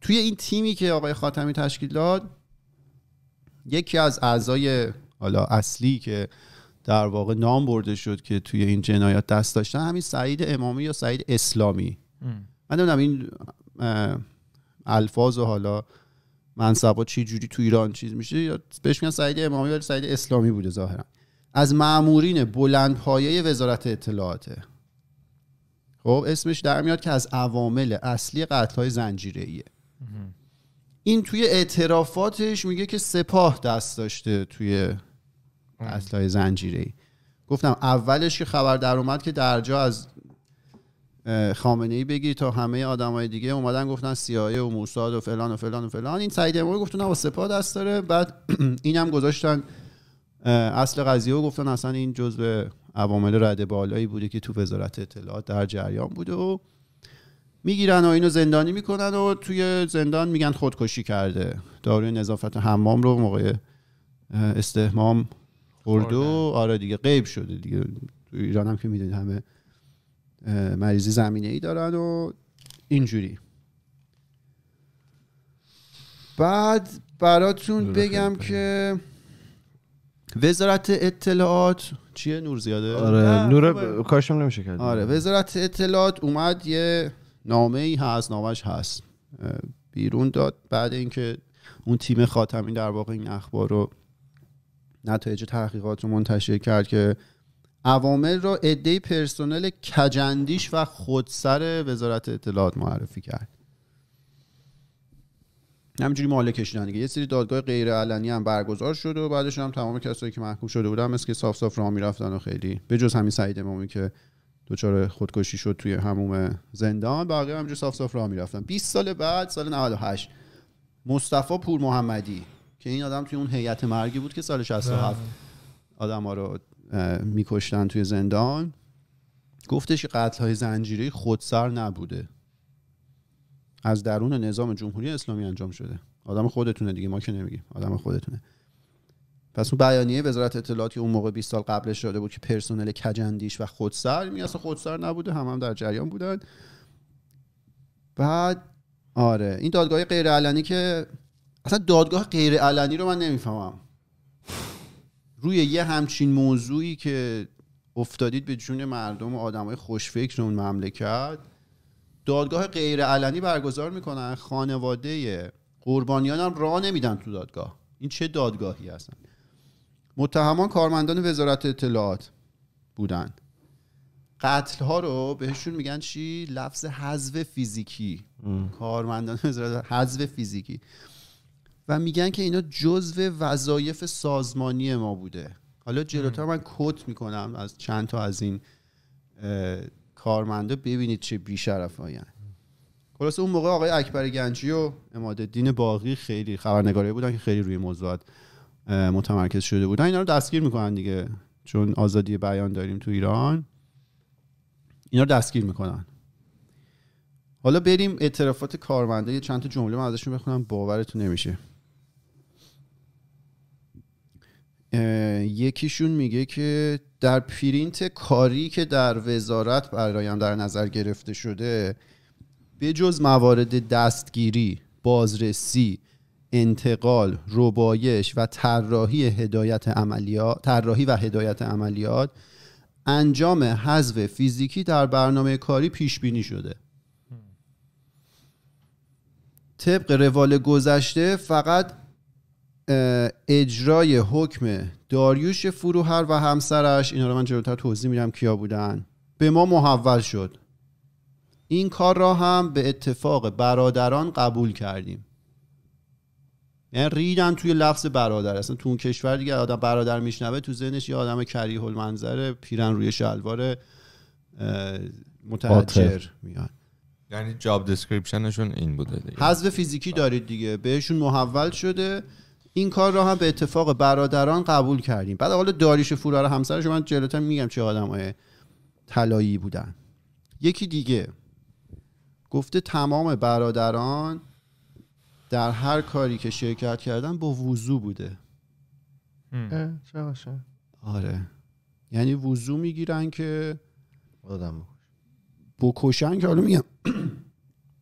توی این تیمی که آقای خاتمی تشکیل داد یکی از اعضای حالا اصلی که در واقع نام برده شد که توی این جنایات دست داشتن همین سعید امامی یا سعید اسلامی ام. من نمیدونم این الفاظ و حالا منصبا چی جوری تو ایران چیز میشه یا بهش میگن سعید امامی یا سعید اسلامی بوده ظاهرا از معمورین بلندپایه وزارت اطلاعاته خب اسمش در میاد که از عوامل اصلی قتل های زنجیره این توی اعترافاتش میگه که سپاه دست داشته توی قتل های زنجیره ای گفتم اولش که خبر در اومد که درجا از خامنه ای بگیر تا همه آدمای دیگه اومدن گفتن سیایه و موساد و فلان و فلان و فلان این سعید گفتن گفتون سپاه دست داره بعد اینم گذاشتن اصل قضیه رو گفتن اصلا این جزء عوامل رده بالایی بوده که تو وزارت اطلاعات در جریان بوده و میگیرن و اینو زندانی میکنن و توی زندان میگن خودکشی کرده داروی نظافت حمام رو موقع استهمام خورده و آره دیگه غیب شده دیگه تو ایران هم که میدونید همه مریضی زمینه ای دارن و اینجوری بعد براتون بگم که وزارت اطلاعات چیه نور زیاده آره نور نمیشه کرد آره وزارت اطلاعات اومد یه نامه ای هست نامش هست بیرون داد بعد اینکه اون تیم خاتمی در واقع این اخبار رو نتایج تحقیقات رو منتشر کرد که عوامل را عده پرسنل کجندیش و خودسر وزارت اطلاعات معرفی کرد همینجوری ماله کشیدن دیگه یه سری دادگاه غیر علنی هم برگزار شد و بعدش هم تمام کسایی که محکوم شده بودن مثل که صاف صاف راه میرفتن و خیلی به جز همین سعید امامی که دچار خودکشی شد توی هموم زندان بقیه همینجوری صاف صاف راه میرفتن 20 سال بعد سال 98 مصطفی پور محمدی که این آدم توی اون هیئت مرگی بود که سال 67 بله. آدم ها رو میکشتن توی زندان گفتش که قتل های زنجیری خودسر نبوده از درون نظام جمهوری اسلامی انجام شده آدم خودتونه دیگه ما که نمیگیم آدم خودتونه پس اون بیانیه وزارت اطلاعاتی اون موقع 20 سال قبلش شده بود که پرسنل کجندیش و خودسر می اصلا خودسر نبوده هم هم در جریان بودن بعد آره این دادگاه غیر علنی که اصلا دادگاه غیر علنی رو من نمیفهمم روی یه همچین موضوعی که افتادید به جون مردم و آدمای خوشفکر اون مملکت دادگاه غیر علنی برگزار میکنن خانواده قربانیان هم راه نمیدن تو دادگاه این چه دادگاهی هستن متهمان کارمندان وزارت اطلاعات بودن قتل ها رو بهشون میگن چی لفظ حذف فیزیکی کارمندان وزارت حذف فیزیکی و میگن که اینا جزو وظایف سازمانی ما بوده حالا جلوتر من کت میکنم از چند تا از این کارمنده ببینید چه هاین خلاص اون موقع آقای اکبر گنجی و اماد دین باقی خیلی خبرنگاری بودن که خیلی روی موضوعات متمرکز شده بودن اینا رو دستگیر میکنن دیگه چون آزادی بیان داریم تو ایران اینا رو دستگیر میکنن حالا بریم اعترافات کارمنده یه چند تا جمله من ازشون بخونم باورتون نمیشه یکیشون میگه که در پرینت کاری که در وزارت برایم در نظر گرفته شده به جز موارد دستگیری، بازرسی، انتقال، ربایش و طراحی هدایت عملیات، طراحی و هدایت عملیات انجام حذف فیزیکی در برنامه کاری پیش بینی شده. طبق روال گذشته فقط اجرای حکم داریوش فروهر و همسرش اینا رو من جلوتر توضیح میدم کیا بودن به ما محول شد این کار را هم به اتفاق برادران قبول کردیم یعنی ریدن توی لفظ برادر اصلا تو اون کشور دیگه آدم برادر میشنوه تو ذهنش یه آدم کریه منظره پیرن روی شلوار متحجر
میاد یعنی جاب دسکریپشنشون این بوده دیگه
حذف فیزیکی دارید دیگه بهشون محول شده این کار رو هم به اتفاق برادران قبول کردیم بعد حالا داریش فورا همسرش من جلوتر میگم چه آدمای طلایی بودن یکی دیگه گفته تمام برادران در هر کاری که شرکت کردن با وضو بوده چه آره یعنی وضو میگیرن که آدم بکشن که حالا میگم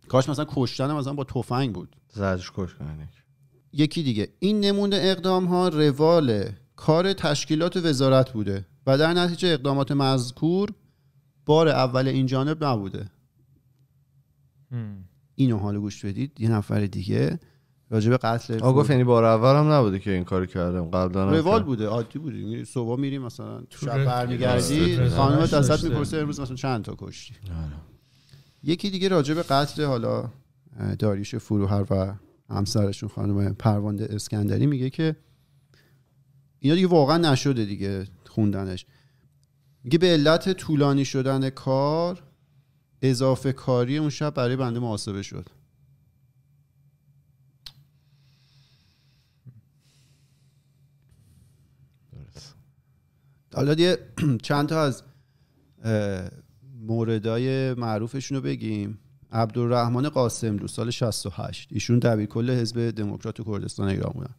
کاش مثلا کشتن مثلا با تفنگ بود زدش کش کنن یکی دیگه این نمونه اقدام ها روال کار تشکیلات وزارت بوده و در نتیجه اقدامات مذکور بار اول این جانب نبوده اینو حال گوش بدید یه نفر دیگه راجع به قتل آقا گفت یعنی بار اول هم نبوده که این کار کردم قبلا روال بوده عادی بوده یعنی صبح میریم مثلا شب برمیگردی خانم دستت میپرسه امروز مثلا چند تا کشتی آره. یکی دیگه راجع به قتل حالا داریش فروهر و همسرشون خانم پروانده اسکندری میگه که اینا دیگه واقعا نشده دیگه خوندنش میگه به علت طولانی شدن کار اضافه کاری اون شب برای بنده محاسبه شد حالا دیگه چند تا از موردای معروفشون رو بگیم عبدالرحمن قاسم دو سال 68 ایشون کل حزب دموکرات کردستان ایران بودن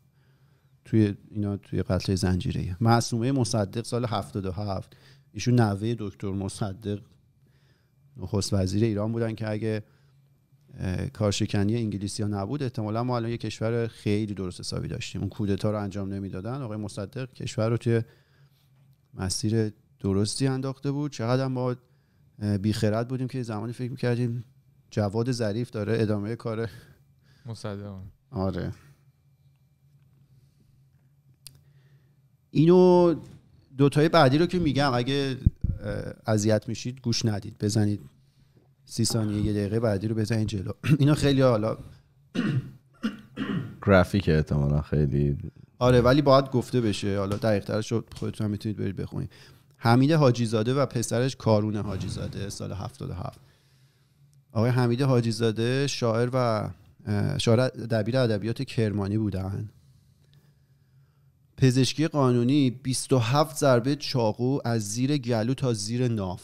توی اینا توی قتل زنجیره معصومه مصدق سال 77 ایشون نوه دکتر مصدق نخست وزیر ایران بودن که اگه کارشکنی انگلیسی ها نبود احتمالا ما الان یه کشور خیلی درست حسابی داشتیم اون کودتا رو انجام نمیدادن آقای مصدق کشور رو توی مسیر درستی انداخته بود چقدر ما بیخرد بودیم که زمانی فکر میکردیم جواد ظریف داره ادامه کار مصدقان آره اینو دوتای بعدی رو که میگم اگه اذیت میشید گوش ندید بزنید سی ثانیه یه دقیقه بعدی رو بزنید جلو اینا خیلی حالا
گرافیک احتمالا خیلی
آره ولی باید گفته بشه حالا دقیق ترش خودتون هم میتونید برید بخونید حمید حاجیزاده و پسرش کارون حاجی سال 77 آقای حمید حاجی زاده شاعر و شاعر دبیر ادبیات کرمانی بودند پزشکی قانونی 27 ضربه چاقو از زیر گلو تا زیر ناف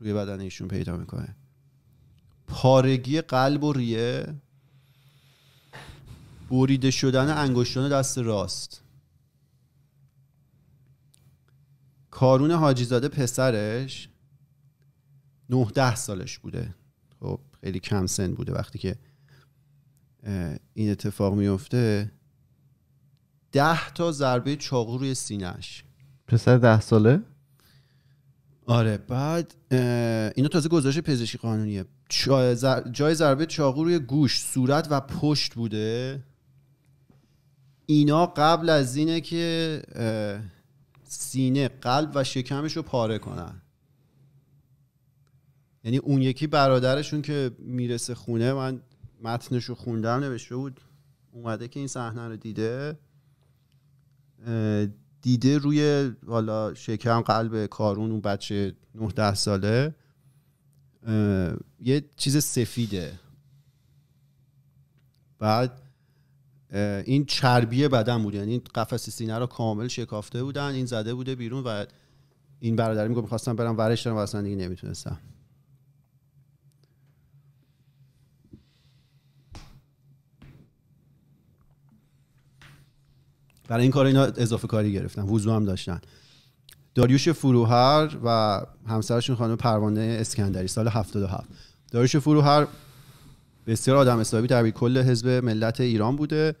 روی بدن ایشون پیدا میکنه پارگی قلب و ریه بریده شدن انگشتان دست راست کارون حاجیزاده پسرش 19 سالش بوده خیلی کم سن بوده وقتی که این اتفاق میفته ده تا ضربه چاقو روی سینهش
پسر ده ساله
آره بعد اینا تازه گزارش پزشکی قانونیه جای ضربه چاقو روی گوش صورت و پشت بوده اینا قبل از اینه که سینه قلب و شکمش رو پاره کنن یعنی اون یکی برادرشون که میرسه خونه من متنش رو خوندم نوشته بود اومده که این صحنه رو دیده دیده روی حالا شکم قلب کارون اون بچه 19 ساله یه چیز سفیده بعد این چربی بدن بود یعنی قفس سینه رو کامل شکافته بودن این زده بوده بیرون و این برادر میگه میخواستم برم ورش و اصلا دیگه نمیتونستم برای این کار اینا اضافه کاری گرفتن وضو هم داشتن داریوش فروهر و همسرشون خانم پروانه اسکندری سال 77 داریوش فروهر بسیار آدم حسابی در کل حزب ملت ایران بوده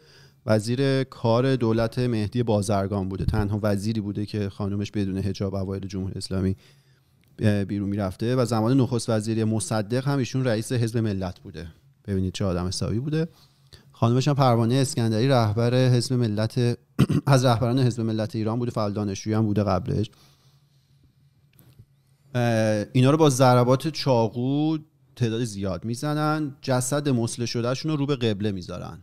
وزیر کار دولت مهدی بازرگان بوده تنها وزیری بوده که خانومش بدون حجاب اوایل جمهوری اسلامی بیرون میرفته و زمان نخست وزیری مصدق هم ایشون رئیس حزب ملت بوده ببینید چه آدم حسابی بوده خانمش پروانه اسکندری رهبر حزب ملت از رهبران حزب ملت ایران بوده فعال دانشجویی هم بوده قبلش اینا رو با ضربات چاقو تعداد زیاد میزنن جسد مسله شدهشون رو رو به قبله میذارن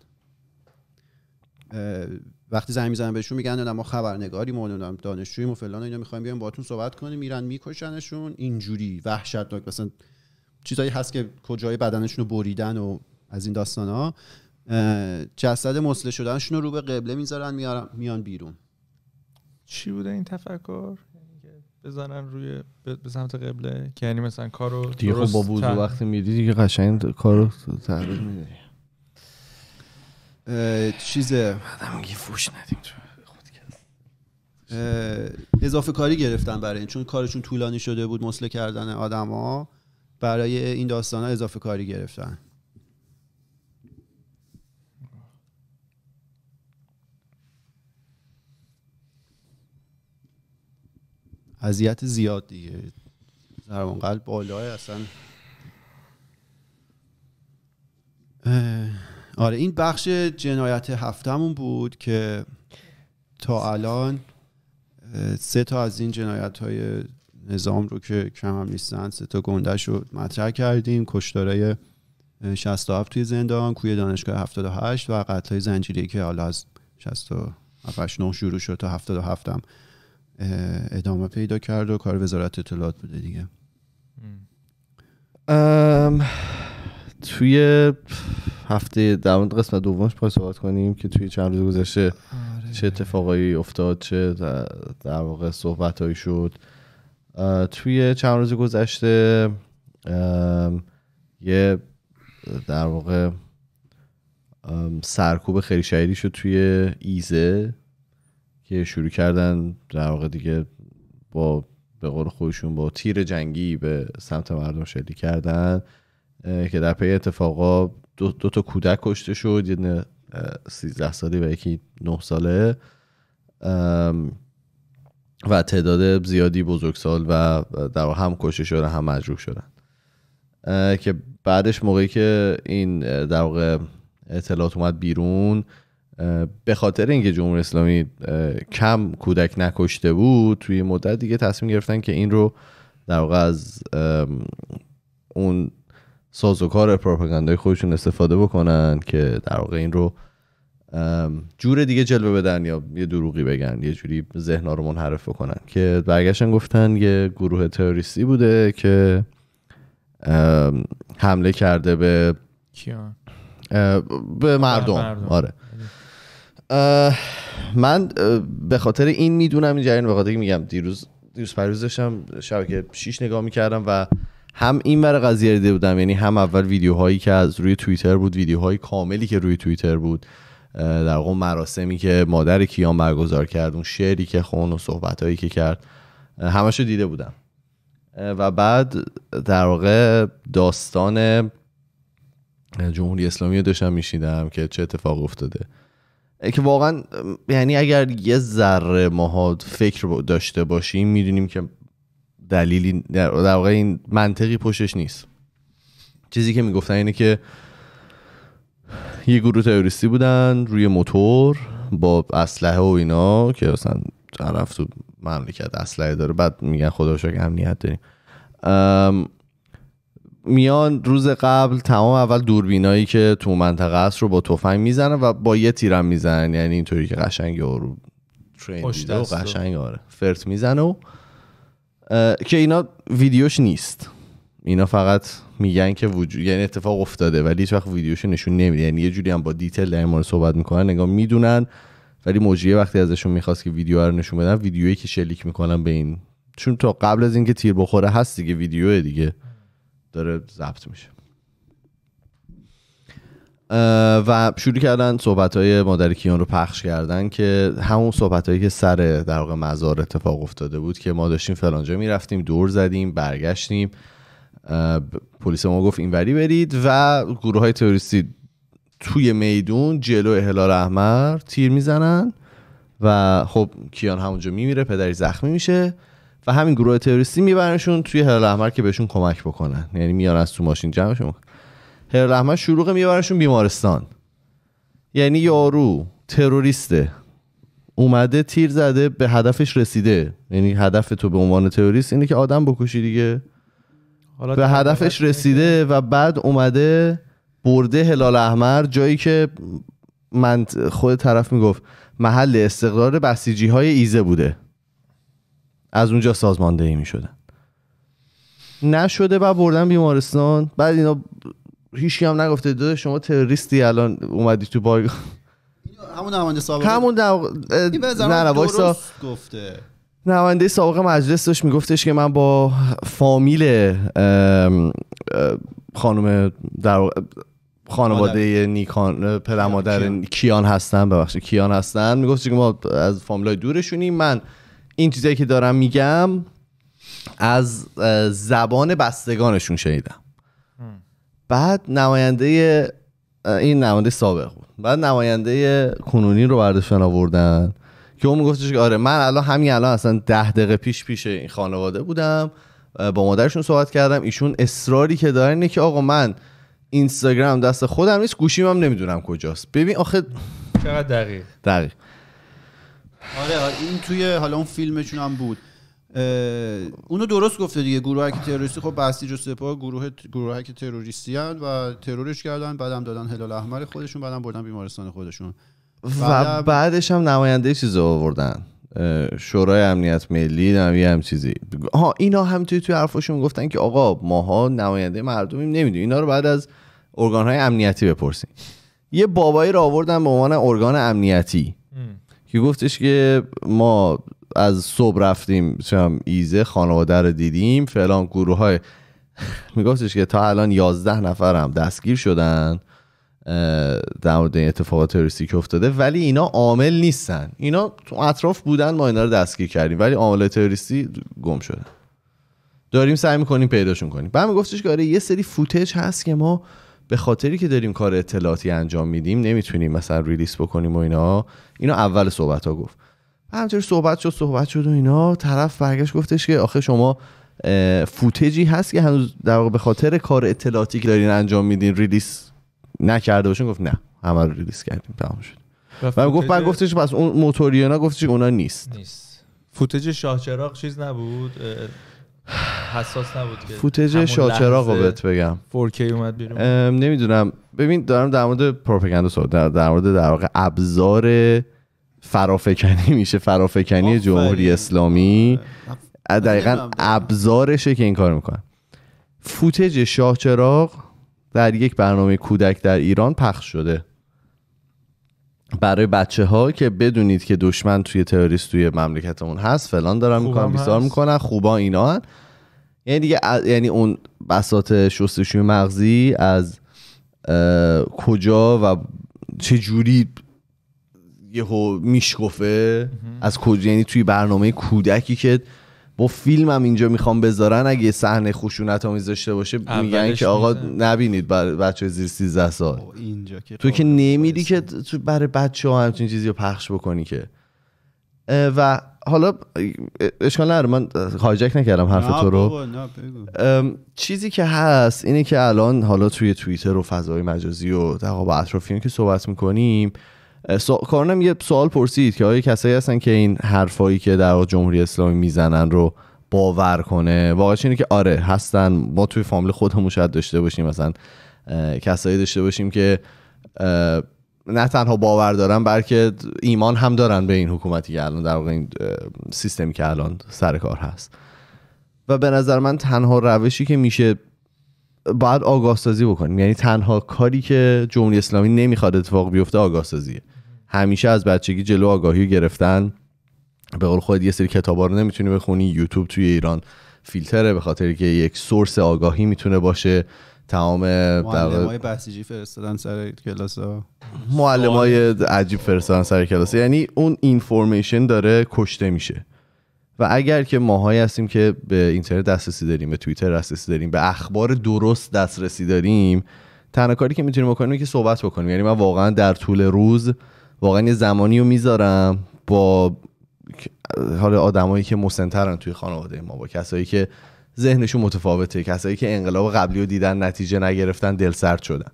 وقتی زنگ میزنن بهشون میگن ما خبرنگاری ما هم و فلان اینا میخوایم بیایم باهاتون صحبت کنیم میرن میکشنشون اینجوری وحشتناک مثلا چیزایی هست که کجای بدنشون رو بریدن و از این داستان ها جسد مسله شدنشون رو به قبله میذارن میان بیرون چی بوده این تفکر
بزنن روی به سمت قبله که یعنی مثلا کارو دیگه خب
با وقتی میدی که قشنگ کارو تحریف
میدی چیزه بعدم یه فوش ندیم اضافه کاری گرفتن برای این چون کارشون طولانی شده بود مسله کردن آدما برای این داستان ها اضافه کاری گرفتن اذیت زیاد دیگه ضربان قلب بالای اصلا آره این بخش جنایت هفتمون بود که تا الان سه تا از این جنایت های نظام رو که کم هم نیستن سه تا گنده رو مطرح کردیم کشتارای 67 توی زندان کوی دانشگاه 78 و قتل های زنجیری که حالا از 67 شروع شد تا 77 هم ادامه پیدا کرد و کار وزارت اطلاعات بوده دیگه
توی هفته در قسمت دومش پای صحبت کنیم که توی چند روز گذشته آره. چه اتفاقایی افتاد چه در واقع صحبتهایی شد توی چند روز گذشته یه در واقع سرکوب خیلی شدیدی شد توی ایزه که شروع کردن در واقع دیگه با به قول خودشون با تیر جنگی به سمت مردم شلیک کردن که در پی اتفاقا دو, دو تا کودک کشته شد یه یعنی 13 سالی و یکی 9 ساله و تعداد زیادی بزرگسال و در هم کشته شدن هم مجروح شدن که بعدش موقعی که این در واقع اطلاعات اومد بیرون به خاطر اینکه جمهوری اسلامی کم کودک نکشته بود توی مدت دیگه تصمیم گرفتن که این رو در واقع از اون سازوکار پروپاگاندای خودشون استفاده بکنن که در واقع این رو جور دیگه جلوه بدن یا یه دروغی بگن یه جوری ذهنا رو منحرف بکنن که برگشتن گفتن یه گروه تروریستی بوده که حمله کرده به کیان به مردم. مردم آره من به خاطر این میدونم این جریان به خاطر میگم دیروز دیروز پریروز داشتم شبکه 6 نگاه میکردم و هم این برای قضیه دیده بودم یعنی هم اول ویدیوهایی که از روی توییتر بود ویدیوهای کاملی که روی توییتر بود در اون مراسمی که مادر کیان برگزار کرد اون شعری که خون و صحبتهایی که کرد همشو دیده بودم و بعد در واقع داستان جمهوری اسلامی رو داشتم میشیدم که چه اتفاق افتاده که واقعا یعنی اگر یه ذره ماها فکر داشته باشیم میدونیم که دلیلی در واقع این منطقی پشتش نیست چیزی که میگفتن اینه که یه گروه تروریستی بودن روی موتور با اسلحه و اینا که مثلا طرف تو مملکت اسلحه داره بعد میگن خدا امنیت داریم میان روز قبل تمام اول دوربینایی که تو منطقه است رو با تفنگ میزنن و با یه تیرم میزنن یعنی اینطوری که قشنگ رو ترین و قشنگ آره فرت میزنه و که اینا ویدیوش نیست اینا فقط میگن که وجود یعنی اتفاق افتاده ولی هیچ وقت ویدیوش نشون نمیده یعنی یه جوری هم با دیتیل در مورد صحبت میکنن نگاه میدونن ولی موجیه وقتی ازشون میخواست که ویدیو رو نشون بدن ویدیویی که شلیک میکنن به این چون تا قبل از اینکه تیر بخوره هست دیگه ویدیو دیگه داره ضبط میشه و شروع کردن صحبت های مادر کیان رو پخش کردن که همون صحبت هایی که سر در واقع مزار اتفاق افتاده بود که ما داشتیم فلانجا میرفتیم دور زدیم برگشتیم پلیس ما گفت اینوری برید و گروه های تروریستی توی میدون جلو هلال احمر تیر میزنن و خب کیان همونجا میمیره پدری زخمی میشه و همین گروه تروریستی میبرنشون توی هلال احمر که بهشون کمک بکنن یعنی میان از تو ماشین جمعشون هلال احمر شروع میبرنشون بیمارستان یعنی یارو تروریسته اومده تیر زده به هدفش رسیده یعنی هدف تو به عنوان تروریست اینه که آدم بکشی دیگه حالا به هدفش رسیده و بعد اومده برده هلال احمر جایی که من خود طرف میگفت محل استقرار بسیجی های ایزه بوده از اونجا سازماندهی شدن نشده بعد بردن بیمارستان بعد اینا هیچی هم نگفته داده شما تروریستی الان اومدی تو بایگان
همون نماینده سابقه همون دو... نه نه گفته
نماینده سابق مجلس داشت میگفتش که من با فامیل خانم در خانواده نیکان پدر مادر کیان هستن ببخشید کیان هستن میگفت که ما از فامیلای دورشونیم من این چیزایی که دارم میگم از زبان بستگانشون شنیدم بعد نماینده این نماینده سابق بود بعد نماینده کنونی رو برداشتن آوردن که اون میگفتش که آره من الان همین الان اصلا ده دقیقه پیش پیش این خانواده بودم با مادرشون صحبت کردم ایشون اصراری که دارن اینه که آقا من اینستاگرام دست خودم نیست گوشیم هم نمیدونم کجاست ببین آخه چقدر دقیق دقیق
آره این توی حالا اون فیلمشون هم بود اونو درست گفته دیگه گروه تروریستی خب بسیج و سپاه گروه گروه تروریستی هن و ترورش کردن بعدم دادن هلال احمر خودشون بعدم بردن بیمارستان خودشون و
بعدش هم نماینده چیز آوردن شورای امنیت ملی نمی هم چیزی ها اینا هم توی توی حرفشون گفتن که آقا ماها نماینده مردمیم نمیدونیم اینا رو بعد از ارگان های امنیتی بپرسیم یه بابایی رو آوردن به عنوان ارگان امنیتی که گفتش که ما از صبح رفتیم چم ایزه خانواده رو دیدیم فلان گروه های میگفتش که تا الان 11 نفرم دستگیر شدن در مورد این اتفاقات تروریستی که افتاده ولی اینا عامل نیستن اینا تو اطراف بودن ما اینا رو دستگیر کردیم ولی عامل تروریستی گم شدن داریم سعی میکنیم پیداشون کنیم بعد میگفتش که آره یه سری فوتج هست که ما به خاطری که داریم کار اطلاعاتی انجام میدیم نمیتونیم مثلا ریلیس بکنیم و اینا اینو اول صحبت ها گفت همجوری صحبت شد صحبت شد و اینا طرف برگشت گفتش که آخه شما فوتجی هست که هنوز در واقع به خاطر کار اطلاعاتی که دارین انجام میدین ریلیس نکرده باشین گفت نه همه رو ریلیس کردیم تمام شد و گفت من گفتش پس اون موتوریانا گفتش اونا نیست نیست فوتج شاهچراغ
چیز نبود حساس نبود که فوتج شاچراغ رو بهت بگم 4K
اومد نمیدونم ببین دارم در مورد پروپاگاندا صحبت در, در مورد در واقع ابزار فرافکنی میشه فرافکنی جمهوری اسلامی دقیقا ابزارشه که این کار میکنن فوتج شاهچراغ در یک برنامه کودک در ایران پخش شده برای بچه ها که بدونید که دشمن توی تروریست توی مملکتمون هست فلان دارن میکنن بیزار میکنن خوبا اینا هن. یعنی دیگه یعنی اون بسات شستشوی مغزی از کجا و چه جوری یهو میشکفه از کجا یعنی توی برنامه کودکی که با فیلم هم اینجا میخوام بذارن اگه صحنه خشونت آمیز داشته باشه میگن که آقا نبینید برای بچه زیر 13 سال که تو که نمیری که تو برای بچه ها همچین چیزی رو پخش بکنی که و حالا اشکال نداره من هایجک نکردم حرف تو رو چیزی که هست اینه که الان حالا توی توییتر و فضای مجازی و در اطرافیان که صحبت میکنیم کارنم یه سوال پرسید که آیا کسایی هستن که این حرفایی که در جمهوری اسلامی میزنن رو باور کنه واقعش اینه که آره هستن ما توی فامیل خودمون شاید داشته باشیم مثلا کسایی داشته باشیم که نه تنها باور دارن بلکه ایمان هم دارن به این حکومتی که الان در واقع این سیستمی که الان سر کار هست و به نظر من تنها روشی که میشه باید آگاه سازی بکنیم یعنی تنها کاری که جمهوری اسلامی نمیخواد اتفاق بیفته آگاه سازیه همیشه از بچگی جلو آگاهی رو گرفتن به قول خود یه سری کتابا رو نمیتونی بخونی یوتیوب توی ایران فیلتره به خاطر که یک سورس آگاهی میتونه باشه تمام معلم
بسیجی فرستادن سر کلاس معلم های
عجیب فرستادن سر کلاس یعنی اون اینفورمیشن داره کشته میشه و اگر که ماهایی هستیم که به اینترنت دسترسی داریم به توییتر دسترسی داریم به اخبار درست دسترسی داریم تنها کاری که میتونیم بکنیم که صحبت بکنیم یعنی من واقعا در طول روز واقعا یه زمانی رو میذارم با حال آدمایی که مسنترن توی خانواده ما با کسایی که ذهنشون متفاوته کسایی که انقلاب قبلی رو دیدن نتیجه نگرفتن دلسرد شدن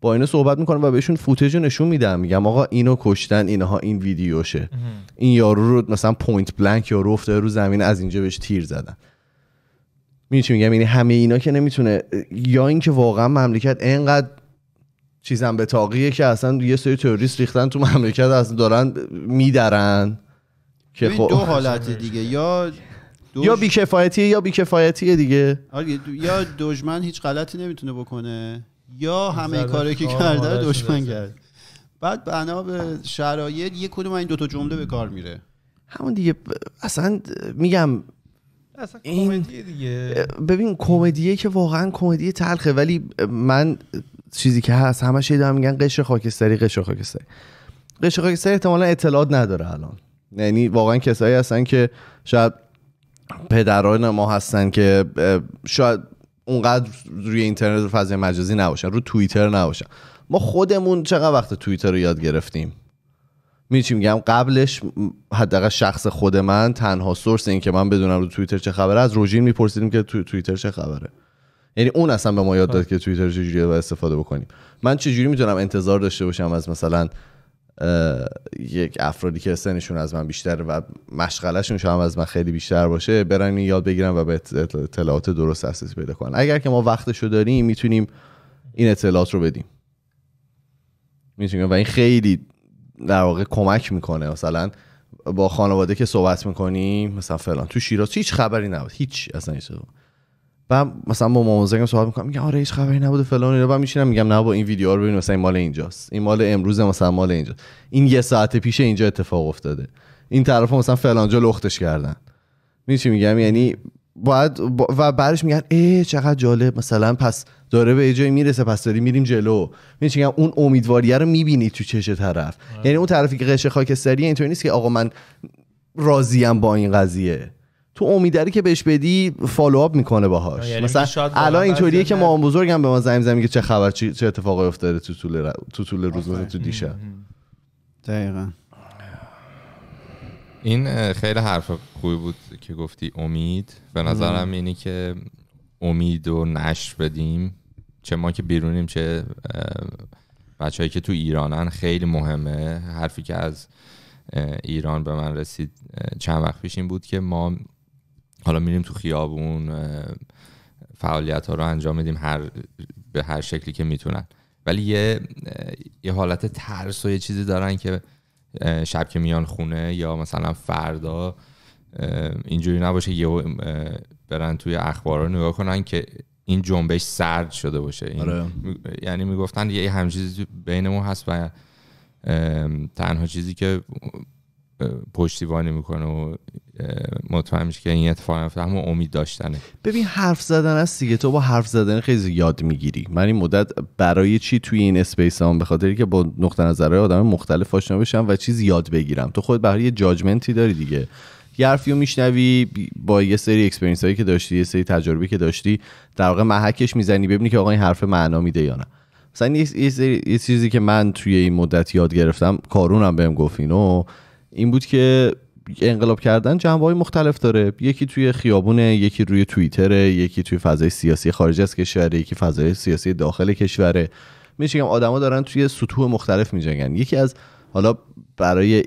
با اینا صحبت میکنم و بهشون فوتج رو نشون میدم میگم آقا اینو کشتن اینها این ویدیوشه این یارو رو مثلا پوینت بلانک یارو افتاده رو زمین از اینجا بهش تیر زدن میچی میگم یعنی همه اینا که نمیتونه یا اینکه واقعا مملکت اینقدر چیزم به تاقیه که اصلا یه سری تروریست ریختن تو مملکت اصلا دارن میدرن که خب دو حالت
دیگه یا
دوش... یا بیکفایتیه یا بیکفایتیه دیگه
آره، یا دشمن هیچ غلطی نمیتونه بکنه یا همه کاری که کرده رو آره، دشمن کرد بعد بنا به شرایط یک کدوم این دوتا جمله به کار میره همون دیگه ب... اصلا میگم اصلا این... دیگه
ببین کمدیه که واقعا کمدی تلخه ولی من چیزی که هست همش هم میگن قشر خاکستری قشر خاکستری قشر خاکستری احتمالا اطلاعات نداره الان یعنی واقعا کسایی هستن که شاید پدران ما هستن که شاید اونقدر روی اینترنت و فضای مجازی نباشن رو توییتر نباشن ما خودمون چقدر وقت توییتر رو یاد گرفتیم میچی میگم قبلش حداقل شخص خود من تنها سورس این که من بدونم رو توییتر چه خبره از روژین میپرسیدیم که تو توییتر چه خبره یعنی اون اصلا به ما یاد داد خب. که توییتر چجوریه و استفاده بکنیم من چجوری میتونم انتظار داشته باشم از مثلا یک افرادی که سنشون از من بیشتر و مشغلهشون شما از من خیلی بیشتر باشه برن یاد بگیرن و به اطلاعات درست دسترسی پیدا کنن اگر که ما وقتشو داریم میتونیم این اطلاعات رو بدیم میتونیم و این خیلی در واقع کمک میکنه مثلا با خانواده که صحبت میکنیم مثلا فلان تو شیراز هیچ خبری نبود هیچ اصلا هیچ و مثلا با مامانزنگم صحبت میکنم میگم آره هیچ خبری نبوده فلان اینا بعد میشینم میگم نه با این ویدیو رو ببین مثلا این مال اینجاست این مال امروز مثلا مال اینجا این یه ساعت پیش اینجا اتفاق افتاده این طرف مثلا فلانجا لختش کردن میشی میگم یعنی بعد و بعدش میگن ای چقدر جالب مثلا پس داره به جای میرسه پس داری میریم جلو می میگم اون امیدواری رو میبینی تو چش طرف آره. یعنی اون طرفی که قش خاکستری اینطوری نیست که آقا من راضیم با این قضیه تو امیدری که بهش بدی آب میکنه باهاش
یعنی مثلا الان اینطوریه
که مامان بزرگم به ما زنگ زنگ میگه چه خبر چه اتفاقی افتاده تو طول ر... تو طول روز تو دیشب
دقیقا
این خیلی حرف خوبی بود که گفتی امید به نظرم اینی که امید و نشر بدیم چه ما که بیرونیم چه هایی که تو ایرانن خیلی مهمه حرفی که از ایران به من رسید چند وقت پیش این بود که ما حالا میریم تو خیابون فعالیت ها رو انجام میدیم هر به هر شکلی که میتونن ولی یه یه حالت ترس و یه چیزی دارن که شب که میان خونه یا مثلا فردا اینجوری نباشه یه برن توی اخبار رو نگاه کنن که این جنبش سرد شده باشه این آره. یعنی میگفتن یه همچیزی بینمون هست و تنها چیزی که پشتیبانی میکنه و مطمئن میشه که این اتفاق افتاد اما امید داشتنه
ببین حرف زدن است دیگه تو با حرف زدن خیلی یاد میگیری من این مدت برای چی توی این اسپیس هم به خاطر که با نقطه نظرهای آدم مختلف آشنا بشم و چیز یاد بگیرم تو خود برای یه جاجمنتی داری دیگه یه حرفی رو میشنوی با یه سری اکسپرینس هایی که داشتی یه سری تجربی که داشتی در واقع محکش میزنی ببینی که آقا این حرف معنا میده یا نه مثلا یه, چیزی که من توی این مدت یاد گرفتم کارونم بهم گفت اینو این بود که انقلاب کردن جنبه های مختلف داره یکی توی خیابونه یکی روی توییتره یکی توی فضای سیاسی خارج از کشوره یکی فضای سیاسی داخل کشوره میشه آدما دارن توی سطوح مختلف میجنگن یکی از حالا برای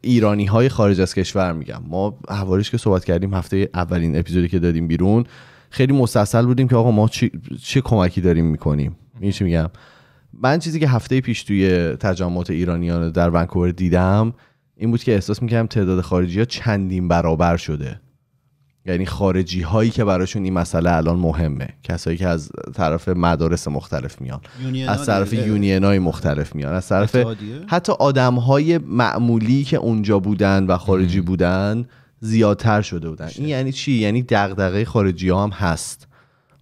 ایرانی های خارج از کشور میگم ما حوالیش که صحبت کردیم هفته اولین اپیزودی که دادیم بیرون خیلی مستصل بودیم که آقا ما چه چه کمکی داریم میکنیم میشه میگم من چیزی که هفته پیش توی تجمعات ایرانیان در ونکوور دیدم این بود که احساس میکردم تعداد خارجی ها چندین برابر شده یعنی خارجی هایی که براشون این مسئله الان مهمه کسایی که از طرف مدارس مختلف میان از طرف یونین های مختلف میان از طرف حتی آدم های معمولی که اونجا بودن و خارجی بودن زیادتر شده بودن این یعنی چی یعنی دغدغه خارجی ها هم هست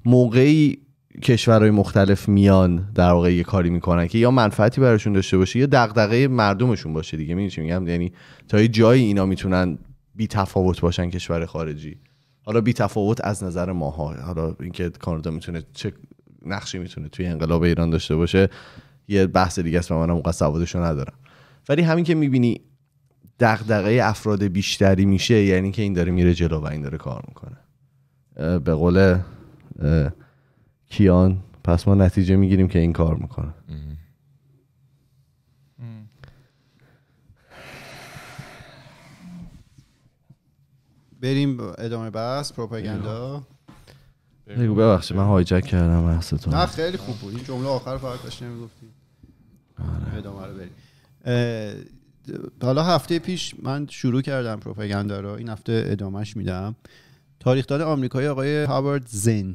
موقعی کشورهای مختلف میان در واقع یه کاری میکنن که یا منفعتی براشون داشته باشه یا دغدغه مردمشون باشه دیگه میدونی میگم یعنی تا یه جایی اینا میتونن بی تفاوت باشن کشور خارجی حالا بی تفاوت از نظر ماها حالا اینکه کانادا میتونه چه نقشی میتونه توی انقلاب ایران داشته باشه یه بحث دیگه است و منم اونقدر ندارم ولی همین که میبینی دغدغه افراد بیشتری میشه یعنی که این داره میره جلو و این داره کار میکنه به قول کیان پس ما نتیجه میگیریم که این کار میکنه
بریم ادامه بس پروپاگاندا بگو
ببخشید من هایجک کردم
بحثتون نه خیلی خوب بود این جمله آخر فقط داشت نمیگفتی آره. ادامه رو بریم حالا هفته پیش من شروع کردم پروپاگاندا رو این هفته ادامهش میدم تاریخدان آمریکایی آقای هاوارد زن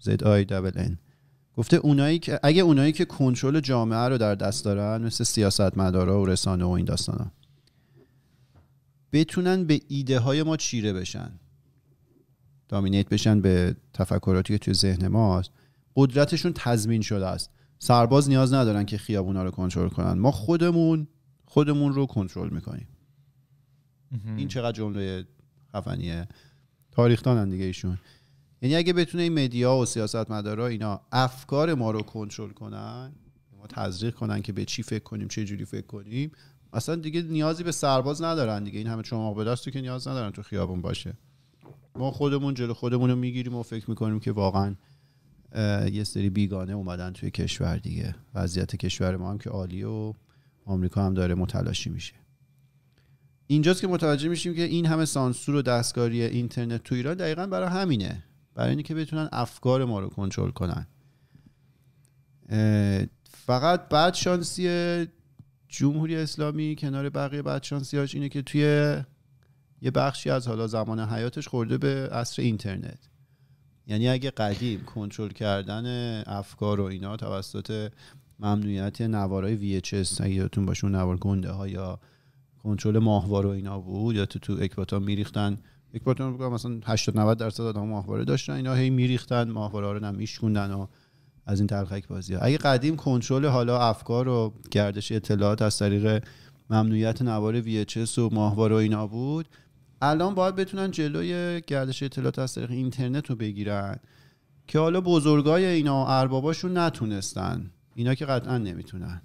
زد آی گفته اونایی که اگه اونایی که کنترل جامعه رو در دست دارن مثل سیاستمدارا و رسانه و این داستانا بتونن به ایده های ما چیره بشن دامینیت بشن به تفکراتی که توی ذهن ماست قدرتشون تضمین شده است سرباز نیاز ندارن که خیابونا رو کنترل کنن ما خودمون خودمون رو کنترل میکنیم این چقدر جمله خفنیه تاریخ دانن دیگه ایشون یعنی اگه بتونه این مدیا و مدارا اینا افکار ما رو کنترل کنن ما تزریق کنن که به چی فکر کنیم چه جوری فکر کنیم اصلا دیگه نیازی به سرباز ندارن دیگه این همه شما به تو که نیاز ندارن تو خیابون باشه ما خودمون جلو خودمون رو میگیریم و فکر میکنیم که واقعا یه سری بیگانه اومدن توی کشور دیگه وضعیت کشور ما هم که عالیه و آمریکا هم داره متلاشی میشه اینجاست که متوجه میشیم که این همه سانسور و دستکاری اینترنت تو ایران دقیقا برای همینه برای اینکه بتونن افکار ما رو کنترل کنن فقط بعد شانسی جمهوری اسلامی کنار بقیه بعد شانسیاش اینه که توی یه بخشی از حالا زمان حیاتش خورده به عصر اینترنت یعنی اگه قدیم کنترل کردن افکار و اینا توسط ممنوعیت نوارهای VHS اگه یادتون باشه نوار گنده ها یا کنترل ماهوار و اینا بود یا تو تو اکباتا میریختن یک بار بگم مثلا 80 90 درصد آدم ماهواره داشتن اینا هی میریختن ماهواره رو نمیشکوندن و از این تلخک بازی ها. اگه قدیم کنترل حالا افکار و گردش اطلاعات از طریق ممنوعیت نوار VHS و ماهواره و اینا بود الان باید بتونن جلوی گردش اطلاعات از طریق اینترنت رو بگیرن که حالا بزرگای اینا ارباباشون نتونستن اینا که قطعا نمیتونن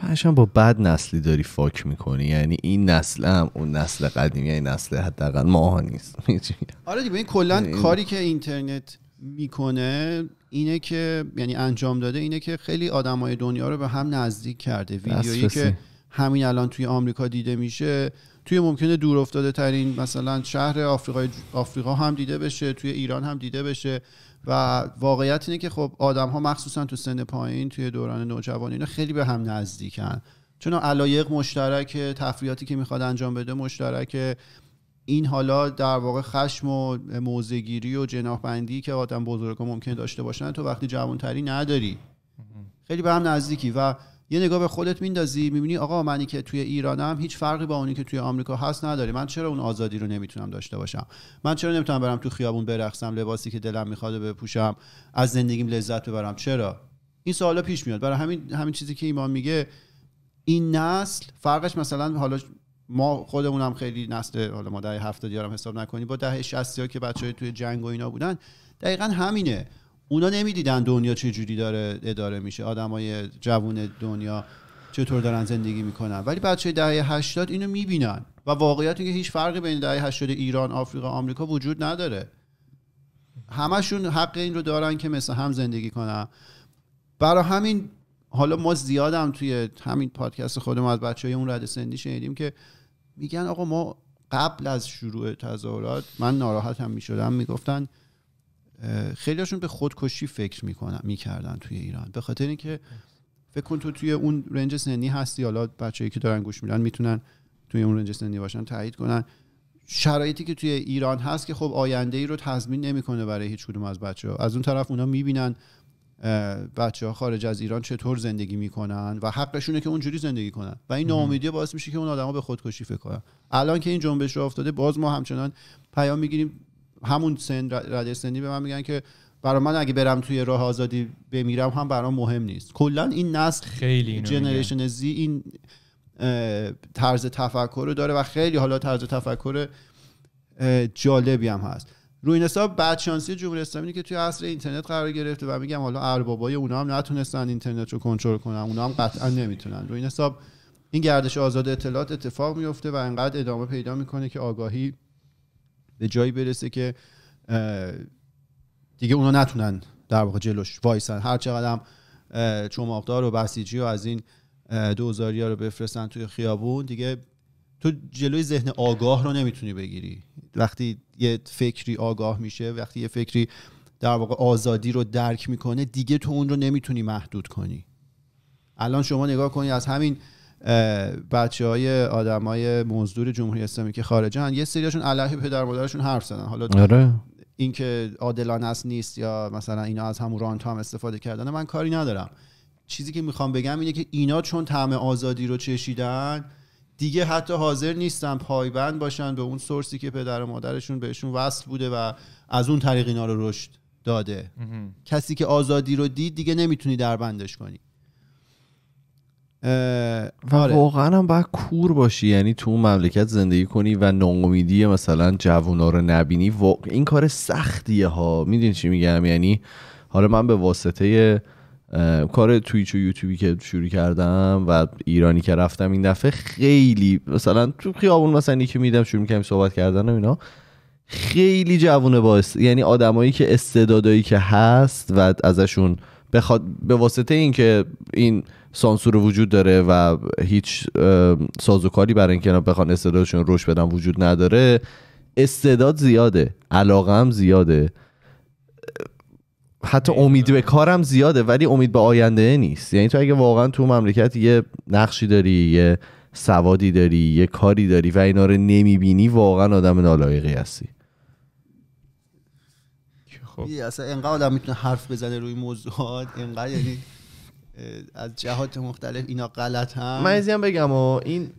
پنشم با بد نسلی داری فاک میکنی یعنی این نسل هم اون نسل قدیمی یعنی این نسل حداقل ماها نیست
آره دیگه این کلا کاری که اینترنت میکنه اینه که یعنی انجام داده اینه که خیلی آدمای دنیا رو به هم نزدیک کرده ویدیویی که همین الان توی آمریکا دیده میشه توی ممکنه دور افتاده ترین مثلا شهر آفریقا هم دیده بشه توی ایران هم دیده بشه و واقعیت اینه که خب آدم ها مخصوصا تو سن پایین توی دوران نوجوانی اینا خیلی به هم نزدیکن چون علایق مشترک تفریحاتی که میخواد انجام بده مشترک این حالا در واقع خشم و موزگیری و جناحبندی که آدم بزرگا ممکن داشته باشن تو وقتی جوانتری نداری خیلی به هم نزدیکی و یه نگاه به خودت میندازی میبینی آقا منی که توی ایرانم هیچ فرقی با اونی که توی آمریکا هست نداری من چرا اون آزادی رو نمیتونم داشته باشم من چرا نمیتونم برم تو خیابون برقصم لباسی که دلم میخواد بپوشم از زندگیم لذت ببرم چرا این سوالا پیش میاد برای همین همین چیزی که ایمان میگه این نسل فرقش مثلا حالا ما خودمونم خیلی نسل حالا ما دهه 70 یارم حساب نکنیم با دهه 60 که بچه توی جنگ و اینا بودن دقیقا همینه اونا نمیدیدن دنیا چه جوری داره اداره میشه آدمای جوون دنیا چطور دارن زندگی میکنن ولی بچه دهه 80 اینو میبینن و واقعیت که هیچ فرقی بین دهه 80 ایران آفریقا آمریکا وجود نداره همشون حق این رو دارن که مثل هم زندگی کنن برا همین حالا ما زیادم توی همین پادکست خودم از بچه های اون رد سنی شنیدیم که میگن آقا ما قبل از شروع تظاهرات من ناراحتم میشدم میگفتن خیلیاشون به خودکشی فکر میکنن میکردن توی ایران به خاطر اینکه فکر کن تو توی اون رنج سنی هستی حالا بچه‌ای که دارن گوش میدن میتونن توی اون رنج سنی باشن تایید کنن شرایطی که توی ایران هست که خب آینده ای رو تضمین نمیکنه برای هیچ کدوم از بچه ها. از اون طرف اونا میبینن بچه ها خارج از ایران چطور زندگی میکنن و حقشونه که اونجوری زندگی کنن و این ناامیدی باعث میشه که اون آدما به خودکشی فکر کنن الان که این جنبش رو افتاده باز ما همچنان پیام میگیریم همون سن رده سنی به من میگن که برای من اگه برم توی راه آزادی بمیرم هم برام مهم نیست کلا این نسل خیلی جنریشن زی این طرز تفکر رو داره و خیلی حالا طرز تفکر جالبی هم هست روی این حساب بدشانسی جمهوری اسلامی که توی عصر اینترنت قرار گرفته و میگم حالا اربابای اونا هم نتونستن اینترنت رو کنترل کنن اونا هم قطعا نمیتونن روی این حساب این گردش آزاد اطلاعات اتفاق میفته و انقدر ادامه پیدا میکنه که آگاهی به جایی برسه که دیگه اونا نتونن در واقع جلوش وایسن هر چقدر هم چماقدار و بسیجی و از این دوزاری رو بفرستن توی خیابون دیگه تو جلوی ذهن آگاه رو نمیتونی بگیری وقتی یه فکری آگاه میشه وقتی یه فکری در واقع آزادی رو درک میکنه دیگه تو اون رو نمیتونی محدود کنی الان شما نگاه کنی از همین بچه های آدم های مزدور جمهوری اسلامی که خارجن یه سریاشون علیه پدر مادرشون حرف زدن حالا آره. اینکه عادلانه است نیست یا مثلا اینا از همون رانت هم استفاده کردن من کاری ندارم چیزی که میخوام بگم اینه که اینا چون طعم آزادی رو چشیدن دیگه حتی حاضر نیستن پایبند باشن به اون سورسی که پدر و مادرشون بهشون وصل بوده و از اون طریق اینا رو رشد داده کسی که آزادی رو دید دیگه نمیتونی در بندش کنی واقعام
آره. واقعا باید کور باشی یعنی تو اون مملکت زندگی کنی و ناامیدی مثلا جوونا رو نبینی این کار سختیه ها میدونی چی میگم یعنی حالا من به واسطه کار تویچ و یوتیوبی که شروع کردم و ایرانی که رفتم این دفعه خیلی مثلا تو خیابون مثلا که میدم شروع میکنم صحبت کردن و اینا خیلی جوونه باعث یعنی آدمایی که استعدادایی که هست و ازشون بخواد به واسطه اینکه این, که این سانسور وجود داره و هیچ سازوکاری برای اینکه بخوان استعدادشون روش بدن وجود نداره استعداد زیاده علاقه هم زیاده حتی امید به کارم زیاده ولی امید به آینده نیست یعنی تو اگه واقعا تو مملکت یه نقشی داری یه سوادی داری یه کاری داری و اینا رو نمیبینی واقعا آدم نالایقی هستی
خب اصلا اینقدر آدم میتونه حرف بزنه روی موضوعات اینقدر یعنی از جهات مختلف اینا غلط هم من
این بگم و
این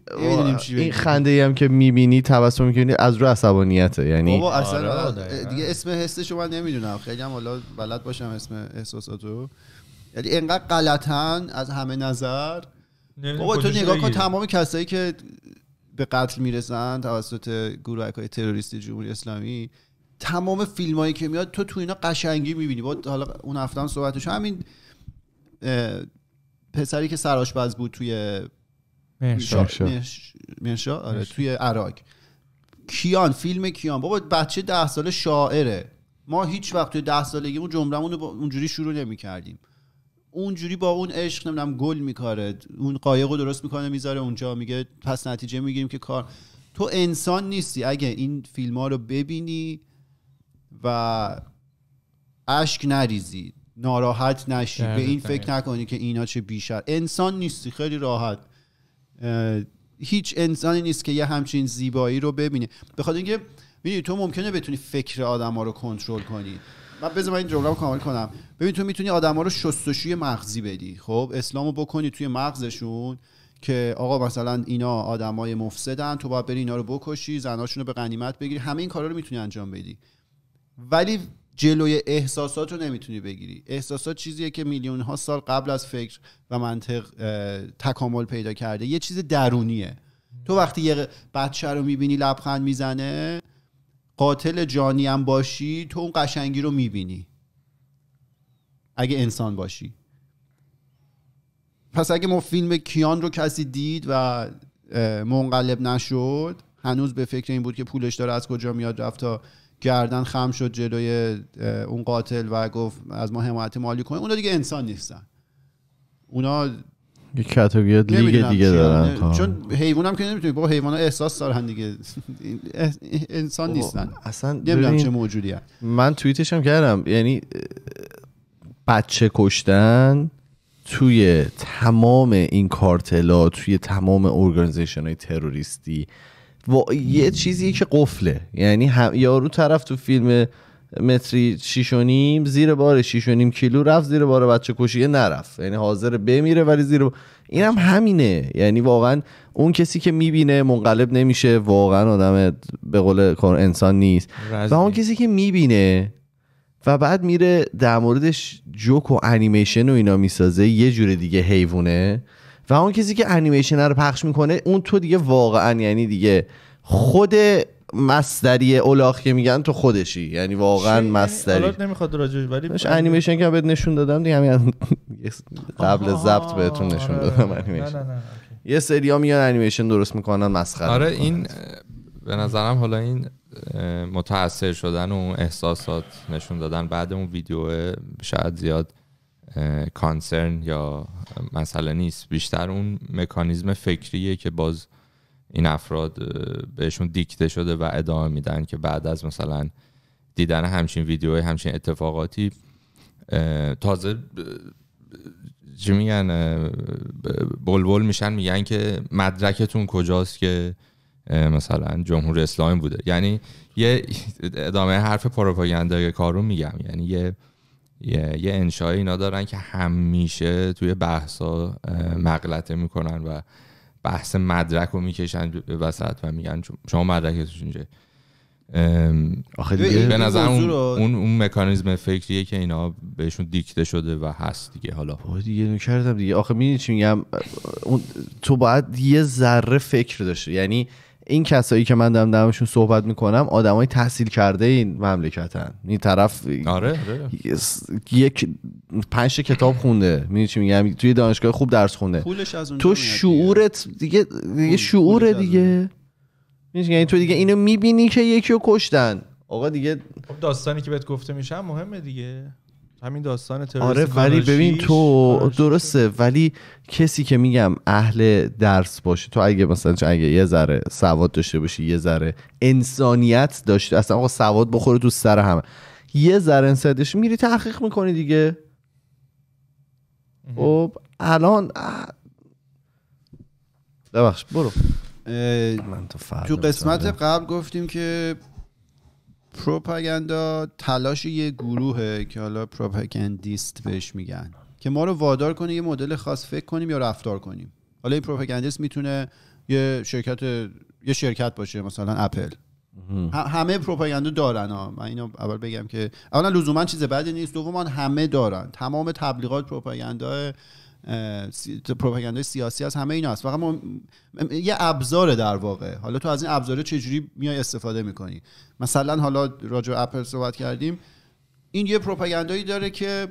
این
خنده هم که میبینی توسط میکنی از رو عصبانیته یعنی اصلا آره. آره دیگه
اسم حسشو من نمیدونم خیلی هم حالا بلد باشم اسم احساساتو یعنی انقدر غلطن از همه نظر بابا تو نگاه کن تمام کسایی که به قتل میرسن توسط گروه های تروریستی جمهوری اسلامی تمام فیلم هایی که میاد تو تو اینا قشنگی میبینی با حالا اون هفته هم صحبتش همین پسری که سراشباز بود توی مرشا, آره توی عراق کیان فیلم کیان بابا بچه ده ساله شاعره ما هیچ وقت توی ده سالگیمون جمرمون رو اونجوری شروع نمیکردیم اونجوری با اون عشق نمیدونم گل میکاره اون قایق رو درست میکنه میذاره اونجا میگه پس نتیجه میگیریم که کار تو انسان نیستی اگه این فیلم ها رو ببینی و اشک نریزید ناراحت نشی به این فکر نکنی که اینا چه بیشتر انسان نیستی خیلی راحت هیچ انسانی نیست که یه همچین زیبایی رو ببینه بخاطر اینکه میدونی تو ممکنه بتونی فکر آدم ها رو کنترل کنی من بذم این جمله رو کامل کنم ببین تو میتونی آدم ها رو شستشوی مغزی بدی خب اسلام رو بکنی توی مغزشون که آقا مثلا اینا آدمای مفسدن تو باید بری اینا رو بکشی زناشون رو به غنیمت بگیری همه این کارا رو میتونی انجام بدی ولی جلوی احساسات رو نمیتونی بگیری احساسات چیزیه که میلیون ها سال قبل از فکر و منطق تکامل پیدا کرده یه چیز درونیه تو وقتی یه بچه رو میبینی لبخند میزنه قاتل جانی هم باشی تو اون قشنگی رو میبینی اگه انسان باشی پس اگه ما فیلم کیان رو کسی دید و منقلب نشد هنوز به فکر این بود که پولش داره از کجا میاد رفت تا گردن خم شد جلوی اون قاتل و گفت از ما حمایت مالی کنه اونا دیگه انسان نیستن اونا
یه کاتگوری دیگه دارن چون
حیوان هم که نمیتونی با حیوان احساس دارن دیگه انسان نیستن اصلا نمیدونم چه موجودی
من توییتش هم کردم یعنی بچه کشتن توی تمام این کارتلا توی تمام ارگانیزیشن های تروریستی و... یه چیزی که قفله یعنی هم... یارو طرف تو فیلم متری شیش و نیم زیر بار شیش و نیم کیلو رفت زیر بار بچه کشیه نرفت یعنی حاضر بمیره ولی زیر اینم این هم همینه یعنی واقعا اون کسی که میبینه منقلب نمیشه واقعا آدم به قول انسان نیست و اون کسی که میبینه و بعد میره در موردش جوک و انیمیشن و اینا میسازه یه جور دیگه حیوونه و اون کسی که انیمیشن رو پخش میکنه اون تو دیگه واقعا یعنی دیگه خود مستری اولاخ که میگن تو خودشی یعنی واقعا مستری نمیخواد ولی انیمیشن که بهت نشون دادم دیگه همین قبل زبط بهتون آره، نشون آره، دادم انیمیشن آره. یه سری ها میان انیمیشن درست میکنن مسخره آره این
به نظرم حالا این متاثر شدن و احساسات نشون دادن بعد اون ویدیو شاید زیاد کانسرن یا مسئله نیست بیشتر اون مکانیزم فکریه که باز این افراد بهشون دیکته شده و ادامه میدن که بعد از مثلا دیدن همچین ویدیوهای همچین اتفاقاتی تازه چی میگن بلبل میشن میگن که مدرکتون کجاست که مثلا جمهور اسلامی بوده یعنی یه ادامه حرف پروپاگاندای کارو میگم یعنی یه یه, یه انشای اینا دارن که همیشه توی بحثا مغلطه میکنن و بحث مدرک رو میکشن به وسط و میگن شما مدرکتون اینجا آخه دیگه به نظر اون, اون, اون مکانیزم فکریه که اینا بهشون دیکته شده و هست دیگه حالا
دیگه نکردم دیگه آخه میدونی چی میگم تو باید یه ذره فکر داشته یعنی این کسایی که من دارم دمشون صحبت میکنم آدمای تحصیل کرده این مملکتن این طرف آره،, آره. یک پنج کتاب خونده میدونی چی میگم توی دانشگاه خوب درس خونده تو شعورت دیگه دیگه دیگه میدونی یعنی تو دیگه اینو میبینی که یکی رو کشتن آقا دیگه
خب داستانی که بهت گفته میشه مهمه دیگه همین داستان آره ولی ببین تو
آره، درسته ولی کسی که میگم اهل درس باشه تو اگه مثلا اگه یه ذره سواد داشته باشی یه ذره انسانیت داشته اصلا آقا سواد بخوره تو سر همه یه ذره انسانیت میری تحقیق میکنی دیگه
خب الان ببخش برو تو, تو قسمت قبل گفتیم که پروپاگاندا تلاش یه گروهه که حالا پروپاگندیست بهش میگن که ما رو وادار کنه یه مدل خاص فکر کنیم یا رفتار کنیم حالا این پروپاگندیست میتونه یه شرکت یه شرکت باشه مثلا اپل همه پروپاگاندا دارن ها من اینو اول بگم که اولا لزوما چیز بدی نیست دوما همه دارن تمام تبلیغات پروپاگاندا پروپاگاندای سیاسی از همه اینا هست فقط یه ابزاره در واقع حالا تو از این ابزاره چجوری میای استفاده میکنی مثلا حالا راجع اپل صحبت کردیم این یه پروپاگاندایی داره که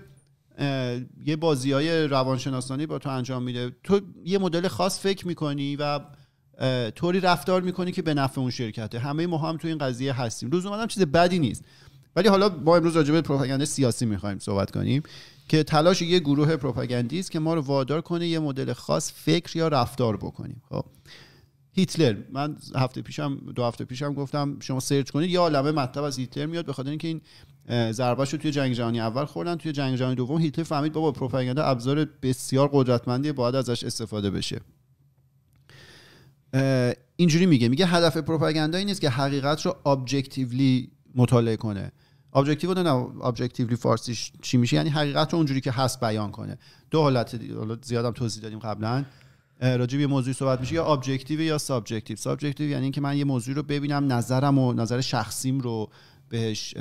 یه بازی های روانشناسانی با تو انجام میده تو یه مدل خاص فکر میکنی و طوری رفتار میکنی که به نفع اون شرکته همه ما هم تو این قضیه هستیم لزوما هم چیز بدی نیست ولی حالا با امروز راجع به پروپاگاندای سیاسی میخوایم صحبت کنیم که تلاش یه گروه پروپاگاندی است که ما رو وادار کنه یه مدل خاص فکر یا رفتار بکنیم خب هیتلر من هفته پیشم دو هفته پیشم گفتم شما سرچ کنید یه عالمه مطلب از هیتلر میاد به خاطر اینکه این رو توی جنگ جهانی اول خوردن توی جنگ جهانی دوم هیتلر فهمید بابا پروپاگاندا ابزار بسیار قدرتمندیه باید ازش استفاده بشه اینجوری میگه میگه هدف پروپاگاندا این نیست که حقیقت رو ابجکتیولی مطالعه کنه ابجکتیو نه ابجکتیولی فارسیش چی میشه یعنی حقیقت رو اونجوری که هست بیان کنه دو حالت حالا زیادم توضیح دادیم قبلا راجع به موضوع صحبت میشه یا ابجکتیو یا سابجکتیو سابجکتیو یعنی اینکه من یه موضوع رو ببینم نظرم و نظر شخصیم رو بهش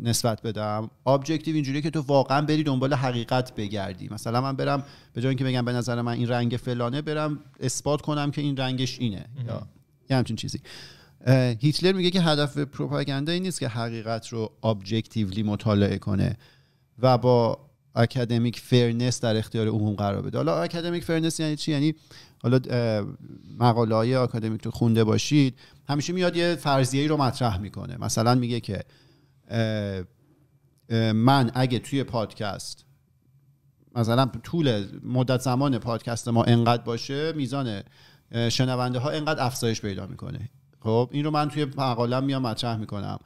نسبت بدم ابجکتیو اینجوریه که تو واقعا بری دنبال حقیقت بگردی مثلا من برم به جای اینکه بگم به نظر من این رنگ فلانه برم اثبات کنم که این رنگش اینه یا یه همچین چیزی هیتلر میگه که هدف پروپاگاندا این نیست که حقیقت رو ابجکتیولی مطالعه کنه و با اکادمیک فرنس در اختیار عموم قرار بده حالا اکادمیک فرنس یعنی چی یعنی حالا مقاله های اکادمیک رو خونده باشید همیشه میاد یه فرضیه ای رو مطرح میکنه مثلا میگه که من اگه توی پادکست مثلا طول مدت زمان پادکست ما انقدر باشه میزان شنونده ها انقدر افزایش پیدا میکنه خب این رو من توی مقالم میام مطرح میکنم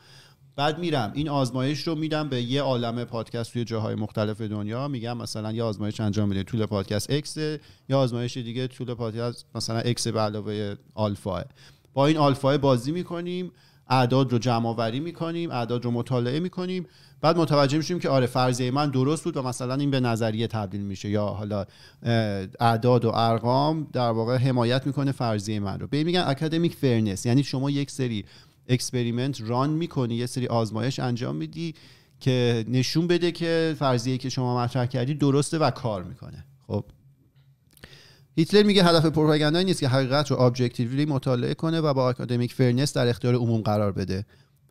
بعد میرم این آزمایش رو میدم به یه عالم پادکست توی جاهای مختلف دنیا میگم مثلا یه آزمایش انجام میده طول پادکست اکس یا آزمایش دیگه طول پادکست مثلا X به علاوه آلفا با این آلفا بازی میکنیم اعداد رو جمع آوری میکنیم اعداد رو مطالعه میکنیم بعد متوجه میشیم که آره فرضیه من درست بود و مثلا این به نظریه تبدیل میشه یا حالا اعداد و ارقام در واقع حمایت میکنه فرضیه من رو به میگن اکادمیک فرنس یعنی شما یک سری اکسپریمنت ران میکنی یه سری آزمایش انجام میدی که نشون بده که فرضیه که شما مطرح کردی درسته و کار میکنه خب هیتلر میگه هدف پروپاگاندا نیست که حقیقت رو ابجکتیولی مطالعه کنه و با اکادمیک فرنس در اختیار عموم قرار بده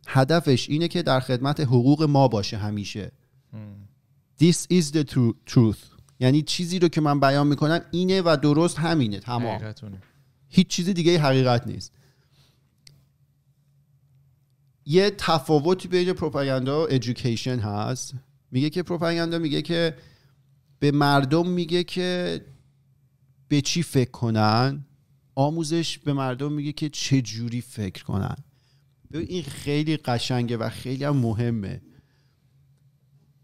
هدفش اینه که در خدمت حقوق ما باشه همیشه
hmm.
This is the truth یعنی چیزی رو که من بیان میکنم اینه و درست همینه تمام هیچ چیز دیگه حقیقت نیست یه تفاوتی بین پروپاگاندا و ادویکیشن هست میگه که پروپاگاندا میگه که به مردم میگه که به چی فکر کنن آموزش به مردم میگه که چه جوری فکر کنن این خیلی قشنگه و خیلی هم مهمه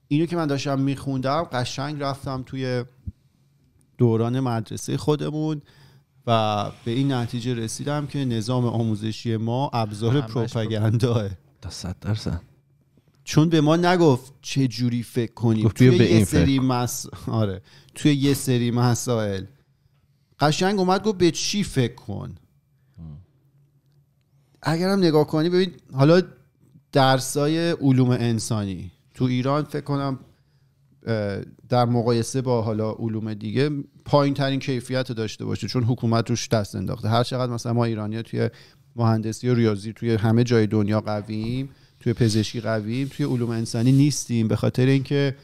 اینو که من داشتم میخوندم قشنگ رفتم توی دوران مدرسه خودمون و به این نتیجه رسیدم که نظام آموزشی ما ابزار تا صد درصد چون به ما نگفت چه جوری فکر کنیم توی, توی یه سری مس... آره. توی یه سری مسائل قشنگ اومد گفت به چی فکر کن اگرم نگاه کنی ببین حالا درسای علوم انسانی تو ایران فکر کنم در مقایسه با حالا علوم دیگه پایین ترین کیفیت رو داشته باشه چون حکومت روش دست انداخته هر چقدر مثلا ما ایرانی توی مهندسی و ریاضی توی همه جای دنیا قویم توی پزشکی قویم توی علوم انسانی نیستیم به خاطر اینکه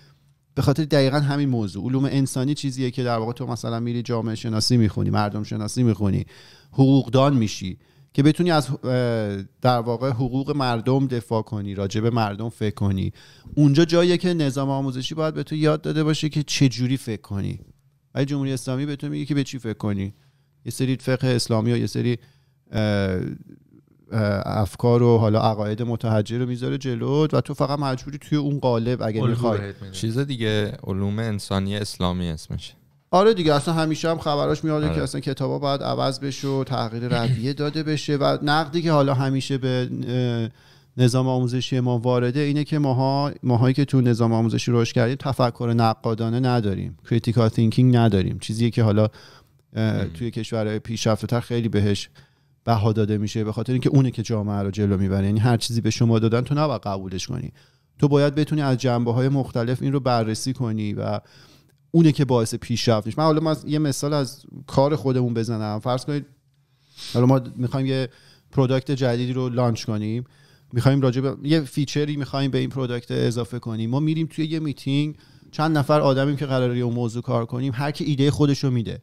به خاطر دقیقا همین موضوع علوم انسانی چیزیه که در واقع تو مثلا میری جامعه شناسی میخونی مردم شناسی میخونی حقوقدان میشی که بتونی از در واقع حقوق مردم دفاع کنی راجع به مردم فکر کنی اونجا جاییه که نظام آموزشی باید به تو یاد داده باشه که چه جوری فکر کنی ولی جمهوری اسلامی به تو میگه که به چی فکر کنی یه سری فقه اسلامی و یه سری افکار و حالا عقاید متحجر رو میذاره جلو و تو فقط مجبوری توی اون قالب اگه میخوای
چیز دیگه علوم انسانی اسلامی اسمش
آره دیگه اصلا همیشه هم خبراش میاد که آره. اصلا کتابا باید عوض بشه و تغییر رویه داده بشه و نقدی که حالا همیشه به نظام آموزشی ما وارده اینه که ماها ماهایی که تو نظام آموزشی روش کردیم تفکر نقادانه نداریم کریتیکال تینکینگ نداریم چیزی که حالا توی کشورهای پیشرفته خیلی بهش بها داده میشه به خاطر اینکه اونه که جامعه رو جلو میبره یعنی هر چیزی به شما دادن تو نباید قبولش کنی تو باید بتونی از جنبه های مختلف این رو بررسی کنی و اونه که باعث پیشرفت میشه من حالا من یه مثال از کار خودمون بزنم فرض کنید حالا ما میخوایم یه پروداکت جدیدی رو لانچ کنیم میخوایم راجع یه فیچری میخوایم به این پروداکت اضافه کنیم ما میریم توی یه میتینگ چند نفر آدمیم که قراره اون موضوع کار کنیم هر کی ایده خودش رو میده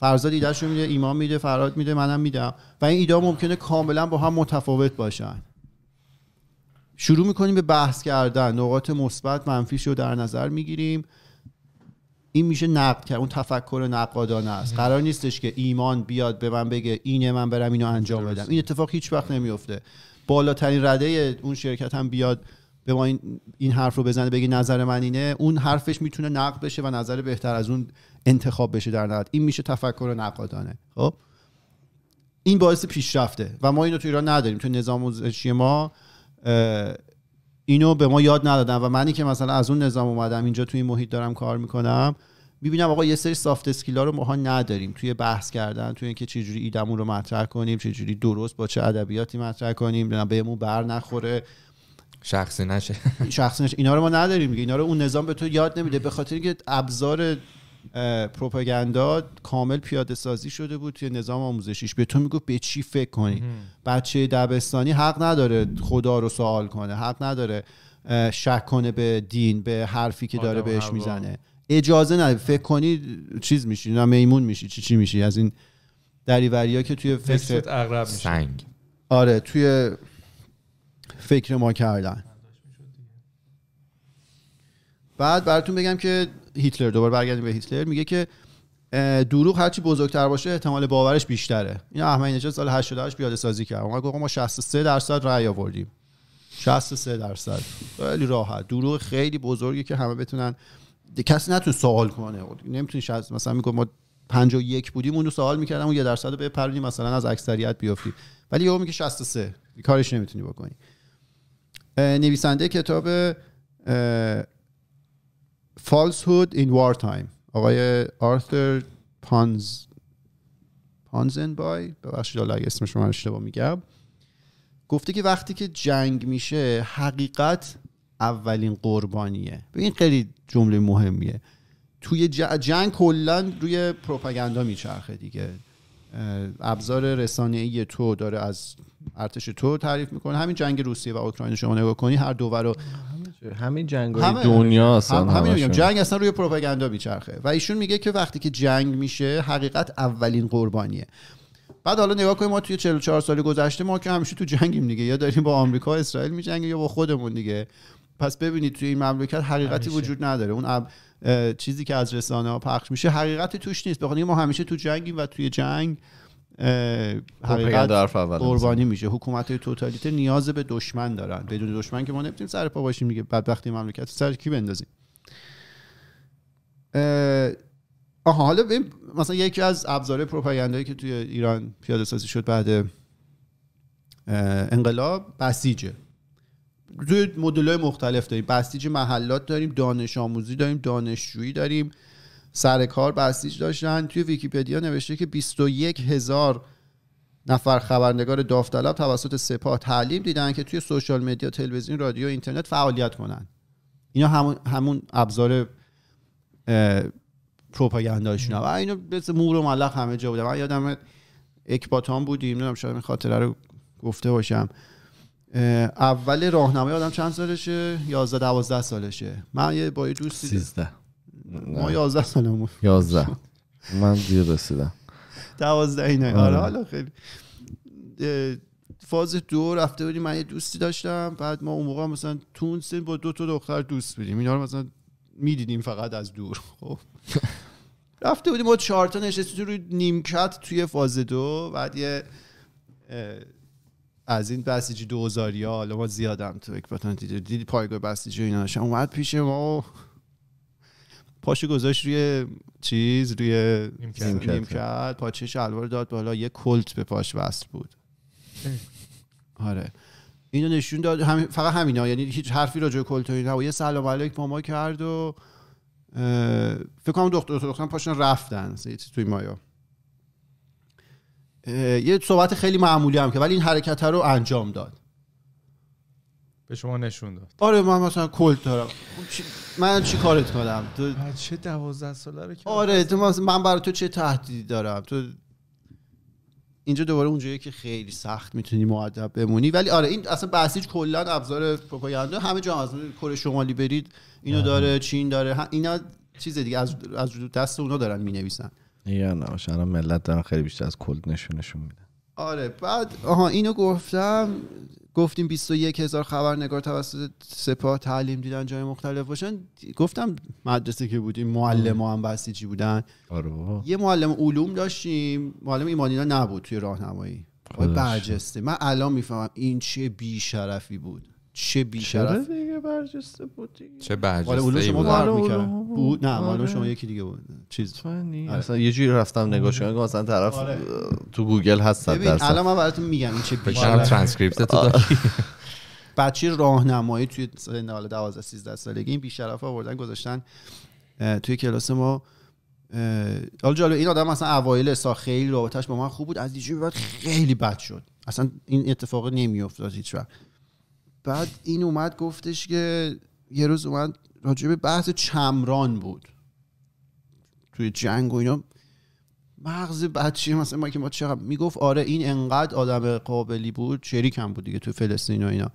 فرزاد ایدهش رو میده ایمان میده فراد میده منم میدم و این ایده ممکنه کاملا با هم متفاوت باشن شروع میکنیم به بحث کردن نقاط مثبت منفیش رو در نظر میگیریم این میشه نقد کرد اون تفکر نقادانه است قرار نیستش که ایمان بیاد به من بگه اینه من برم اینو انجام بدم این اتفاق هیچ وقت نمیفته بالاترین رده اون شرکت هم بیاد به ما این, این حرف رو بزنه بگی نظر من اینه اون حرفش میتونه نقد بشه و نظر بهتر از اون انتخاب بشه در نهایت این میشه تفکر نقادانه خب این باعث پیشرفته و ما اینو تو ایران نداریم تو نظام آموزشی ما اینو به ما یاد ندادن و منی که مثلا از اون نظام اومدم اینجا توی این محیط دارم کار میکنم میبینم آقا یه سری سافت اسکیلا رو ماها نداریم توی بحث کردن توی اینکه چجوری ایدمون رو مطرح کنیم چجوری درست با چه ادبیاتی مطرح کنیم بهمون بر نخوره شخصی نشه شخصی نشه اینا رو ما نداریم اینا رو اون نظام به تو یاد نمیده به خاطر اینکه ابزار پروپاگاندا کامل پیاده سازی شده بود توی نظام آموزشیش به تو میگفت به چی فکر کنی بچه دبستانی حق نداره خدا رو سوال کنه حق نداره شک کنه به دین به حرفی که داره بهش میزنه اجازه نداره فکر کنی چیز میشی نه میمون میشی چی چی میشی از این دریوریا که توی فکر سنگ آره توی فکر ما کردن بعد براتون بگم که هیتلر دوباره برگردیم به هیتلر میگه که دروغ هرچی بزرگتر باشه احتمال باورش بیشتره این احمدی نژاد سال 88 پیاده سازی کرد گفتم ما 63 درصد رأی آوردیم 63 درصد خیلی راحت دروغ خیلی بزرگی که همه بتونن کسی نتون سوال کنه نمیتونی شخص مثلا میگه ما 51 بودیم اون رو سوال میکردم اون یه درصد رو بپرونی مثلا از اکثریت بیافتیم ولی یهو میگه 63 کارش نمیتونی بکنی نویسنده کتاب فالسهود این وار تایم آقای آرثر پانز پانزن بای ببخشید حالا اگه اسمش رو من اشتباه میگم گفته که وقتی که جنگ میشه حقیقت اولین قربانیه این خیلی جمله مهمیه توی جنگ کلا روی پروپاگاندا میچرخه دیگه ابزار رسانه‌ای تو داره از ارتش تو تعریف میکنه همین جنگ روسیه و اوکراین شما نگاه کنی هر دو رو همین جنگ همه دنیا اصلا همین میگم جنگ اصلا روی پروپاگاندا میچرخه و ایشون میگه که وقتی که جنگ میشه حقیقت اولین قربانیه بعد حالا نگاه کنیم ما توی 44 سال گذشته ما که همیشه تو جنگیم دیگه یا داریم با آمریکا و اسرائیل میجنگیم یا با خودمون دیگه پس ببینید توی این مملکت حقیقتی وجود نداره اون چیزی که از رسانه ها پخش میشه حقیقتی توش نیست بخاطر ما همیشه تو جنگیم و توی جنگ خب، حقیقت حرف قربانی میشه حکومت های توتالیتر نیاز به دشمن دارن بدون دشمن که ما نمیتونیم سر پا باشیم بعد بدبختی مملکت سر کی بندازیم آها حالا مثلا یکی از ابزار پروپاگاندایی که توی ایران پیاده سازی شد بعد انقلاب بسیجه توی های مختلف داریم بسیج محلات داریم دانش آموزی داریم دانشجویی داریم سر کار بسیج داشتن توی ویکیپدیا نوشته که 21 هزار نفر خبرنگار داوطلب توسط سپاه تعلیم دیدن که توی سوشال مدیا تلویزیون رادیو اینترنت فعالیت کنن اینا همون, همون ابزار پروپاگانداشون و اینو به مور و ملخ همه جا بوده من یادم اکباتان بودیم نمیدونم شاید خاطره رو گفته باشم اول راهنمای آدم چند سالشه 11 12 سالشه من یه با دوستی 13 ما 11
سالمون 11 من دیر رسیدم
12 اینا آره،, آره حالا خیلی فاز دو رفته بودیم من یه دوستی داشتم بعد ما اون موقع مثلا تونسین با دو تا دختر دوست بودیم اینا رو مثلا میدیدیم فقط از دور خب رفته بودیم ما چهار تا نشستیم روی نیمکت توی فاز دو بعد یه از این بسیجی دوزاری ها حالا ما زیادم تو یک دیدی پایگاه بسیجی اینا اومد پیش ما پاشو گذاشت روی چیز روی نیمکت پاچه شلوار داد بالا یه کلت به پاش وصل بود آره اینو نشون داد فقط همینا یعنی هیچ حرفی راجع به کلت و یه سلام علیک با ما کرد و اه... فکر کنم دختر دخترم پاشون رفتن توی مایا اه... یه صحبت خیلی معمولی هم که ولی این حرکت رو انجام داد
به شما نشون داد
آره من مثلا کلت دارم من چی کارت کنم تو چه دوازده ساله رو آره تو من برای تو چه تهدیدی دارم تو اینجا دوباره اونجایی که خیلی سخت میتونی معدب بمونی ولی آره این اصلا بسیج کلا ابزار پروپاگاندا همه جا از کره شمالی برید اینو آره. داره چین داره اینا چیز دیگه از از دست اونا دارن مینویسن
یا نه الان ملت دارن خیلی بیشتر از کل نشونشون میدن
آره بعد آها اینو گفتم گفتیم 21 هزار خبرنگار توسط سپاه تعلیم دیدن جای مختلف باشن گفتم مدرسه که بودیم معلم هم بسیجی بودن آره یه معلم علوم داشتیم معلم ایمانی نبود توی راهنمایی برجسته من الان میفهمم این چه بیشرفی بود چه بیشرف دیگه برجسته بود دیگه
چه برجسته بود شما کار بود نه
آره. شما یکی دیگه بود
چیز اصلا یه جوری رفتم نگاه کردم که مثلا طرف آره. تو گوگل هست ببین الان من براتون میگم این چه بیشرف ترانسکریپت تو
بچه راهنمایی توی سن حالا 12 13 سالگی این بیشرف آوردن گذاشتن توی کلاس ما حالا جالب این آدم اصلا اوایل سا خیلی رابطش با من خوب بود از دیجی بعد خیلی بد شد اصلا این اتفاق نمیافتاد هیچ وقت بعد این اومد گفتش که یه روز اومد راجع به بحث چمران بود توی جنگ و اینا مغز بچه مثلا ما که ما چقدر میگفت آره این انقدر آدم قابلی بود شریک هم بود دیگه توی فلسطین و اینا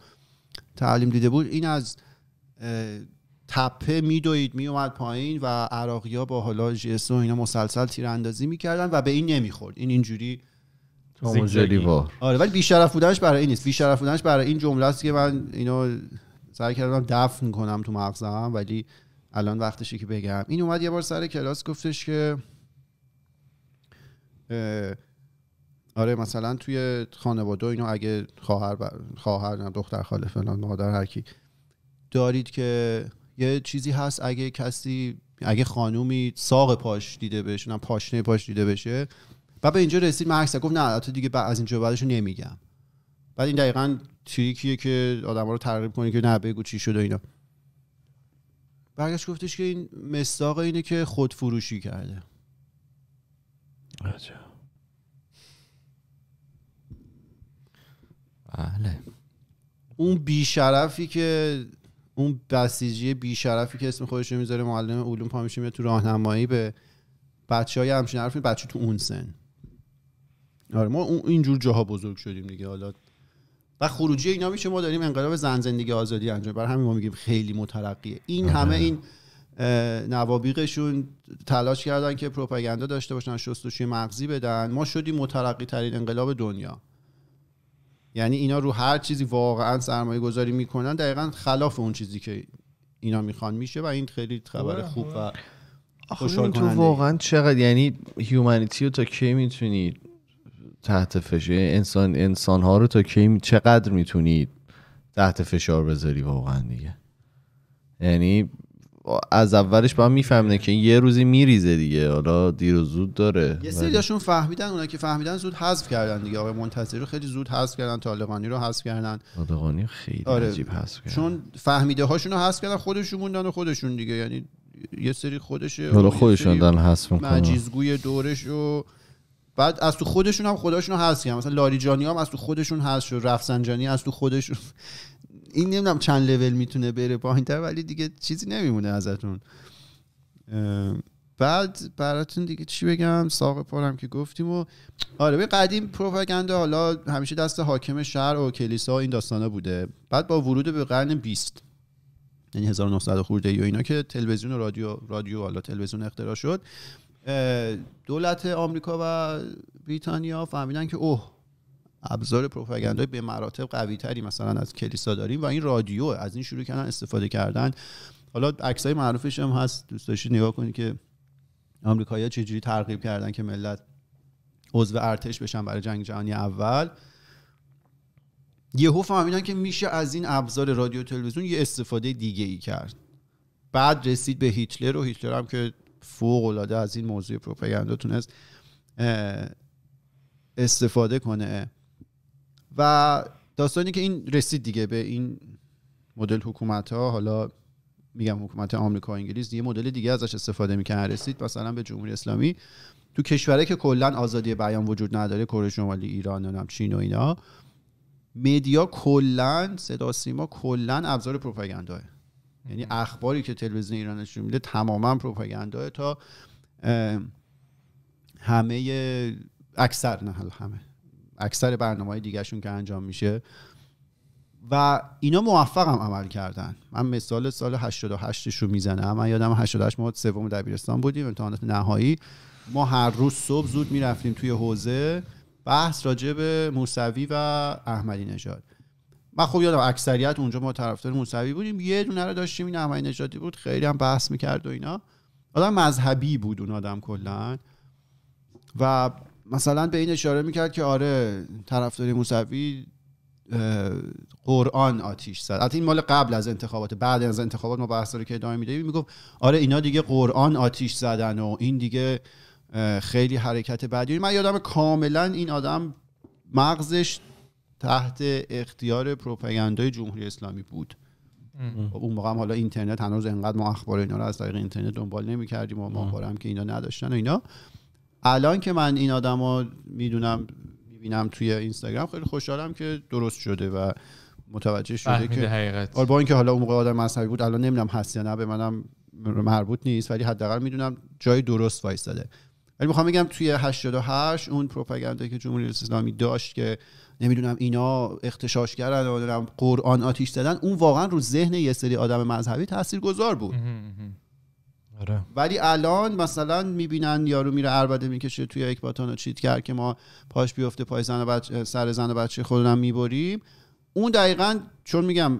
تعلیم دیده بود این از تپه میدوید میومد پایین و عراقی ها با حالا جس و اینا مسلسل تیراندازی میکردن و به این نمیخورد این اینجوری آره ولی بیشرف بودنش برای این نیست بیشرف بودنش برای این جمله است که من اینو سعی کردم دفن کنم تو مغزم ولی الان وقتشه که بگم این اومد یه بار سر کلاس گفتش که آره مثلا توی خانواده اینو اگه خواهر خواهر دختر خاله فلان مادر هر کی دارید که یه چیزی هست اگه کسی اگه خانومی ساق پاش دیده بشه نه پاشنه پاش دیده بشه و به اینجا رسید مکس گفت نه تو دیگه از اینجا بعدش نمیگم بعد این دقیقا تریکیه که آدم رو ترغیب کنه که نه بگو چی شده اینا برگشت گفتش که این مصداق اینه که خود فروشی کرده بله اون بیشرفی که اون بسیجی بیشرفی که اسم خودش رو میذاره معلم علوم پا میشه تو راهنمایی به بچه های همچین بچه تو اون سن آره ما اون اینجور جاها بزرگ شدیم دیگه حالا و خروجی اینا میشه ما داریم انقلاب زن زندگی آزادی انجام بر همین ما میگیم خیلی مترقیه این آره. همه این نوابیقشون تلاش کردن که پروپاگاندا داشته باشن شستشوی مغزی بدن ما شدیم مترقی ترین انقلاب دنیا یعنی اینا رو هر چیزی واقعا سرمایه گذاری میکنن دقیقا خلاف اون چیزی که اینا میخوان میشه و این خیلی خبر آره، خوب و آره. خوشحال واقعا
چقدر یعنی هیومانیتی رو تا کی میتونید تحت فشار یعنی انسان انسان ها رو تا کی چقدر میتونید تحت فشار بذاری واقعا دیگه یعنی از اولش هم میفهمه که یه روزی میریزه دیگه حالا دیر و زود داره یه سریاشون
فهمیدن اونا که فهمیدن زود حذف کردن دیگه آقای منتظری رو خیلی زود حذف کردن طالقانی رو حذف کردن
طالقانی خیلی آره. عجیب حذف کردن
چون فهمیده هاشون رو حذف کردن خودشون موندن و خودشون دیگه یعنی یه سری خودشه حالا خودشون دارن حذف میکنن دورش رو. بعد از تو خودشون هم خداشون رو مثلا لاریجانی هم از تو خودشون هست شد رفسنجانی از تو خودشون این نمیدونم چند لول میتونه بره پایینتر ولی دیگه چیزی نمیمونه ازتون بعد براتون دیگه چی بگم ساق پارم که گفتیم و آره به قدیم پروپاگاندا حالا همیشه دست حاکم شهر و کلیسا و این داستانه بوده بعد با ورود به قرن 20 یعنی 1900 خورده یا اینا که تلویزیون و رادیو رادیو حالا تلویزیون اختراع شد دولت آمریکا و بریتانیا فهمیدن که اوه ابزار پروپاگاندای به مراتب قوی تری مثلا از کلیسا داریم و این رادیو از این شروع کردن استفاده کردن حالا عکسای معروفش هم هست دوست داشتید نگاه کنید که آمریکایی‌ها چجوری ترغیب کردن که ملت عضو ارتش بشن برای جنگ جهانی اول یهو فهمیدن که میشه از این ابزار رادیو تلویزیون یه استفاده دیگه ای کرد بعد رسید به هیتلر و هیتلر هم که فوق العاده از این موضوع پروپاگاندا تونست استفاده کنه و داستانی که این رسید دیگه به این مدل حکومت ها حالا میگم حکومت آمریکا و انگلیس یه مدل دیگه ازش استفاده میکنن رسید مثلا به جمهوری اسلامی تو کشوره که کلا آزادی بیان وجود نداره کره شمالی ایران و چین و اینا مدیا کلا صدا سیما کلا ابزار پروپاگانداه یعنی اخباری که تلویزیون ایران نشون میده تماما پروپاگاندا تا همه اکثر نه همه اکثر برنامه های شون که انجام میشه و اینا هم عمل کردن من مثال سال 88 رو میزنم من یادم 88 ما سوم دبیرستان بودیم امتحانات نهایی ما هر روز صبح زود میرفتیم توی حوزه بحث راجع به موسوی و احمدی نژاد من خوب یادم اکثریت اونجا ما طرفدار موسوی بودیم یه دونه رو داشتیم این احمدی نژادی بود خیلی هم بحث میکرد و اینا آدم مذهبی بود اون آدم کلا و مثلا به این اشاره میکرد که آره طرفدار موسوی قرآن آتیش زد حتی این مال قبل از انتخابات بعد از انتخابات ما بحث رو که ادامه میدهیم میگفت آره اینا دیگه قرآن آتیش زدن و این دیگه خیلی حرکت بعدی. من یادم کاملا این آدم مغزش تحت اختیار پروپاگاندای جمهوری اسلامی بود اون موقع هم حالا اینترنت هنوز انقدر ما اخبار اینا رو از طریق اینترنت دنبال کردیم و ما هم که اینا نداشتن و اینا الان که من این آدما میدونم میبینم توی اینستاگرام خیلی خوشحالم که درست شده و متوجه شده که حقیقت. آره، با اینکه حالا اون موقع آدم مذهبی بود الان نمیدونم هست یا نه به منم مربوط نیست ولی حداقل میدونم جای درست وایستاده ولی میخوام بگم توی 88 اون پروپاگاندایی که جمهوری اسلامی داشت که نمیدونم اینا اختشاشگرن و قرآن آتیش زدن اون واقعا رو ذهن یه سری آدم مذهبی تاثیرگذار بود آره. ولی الان مثلا میبینن یارو میره عربده میکشه توی یک باتانو چیت کرد که ما پاش بیفته پای زن و بچه، سر زن و بچه خودم میبریم اون دقیقا چون میگم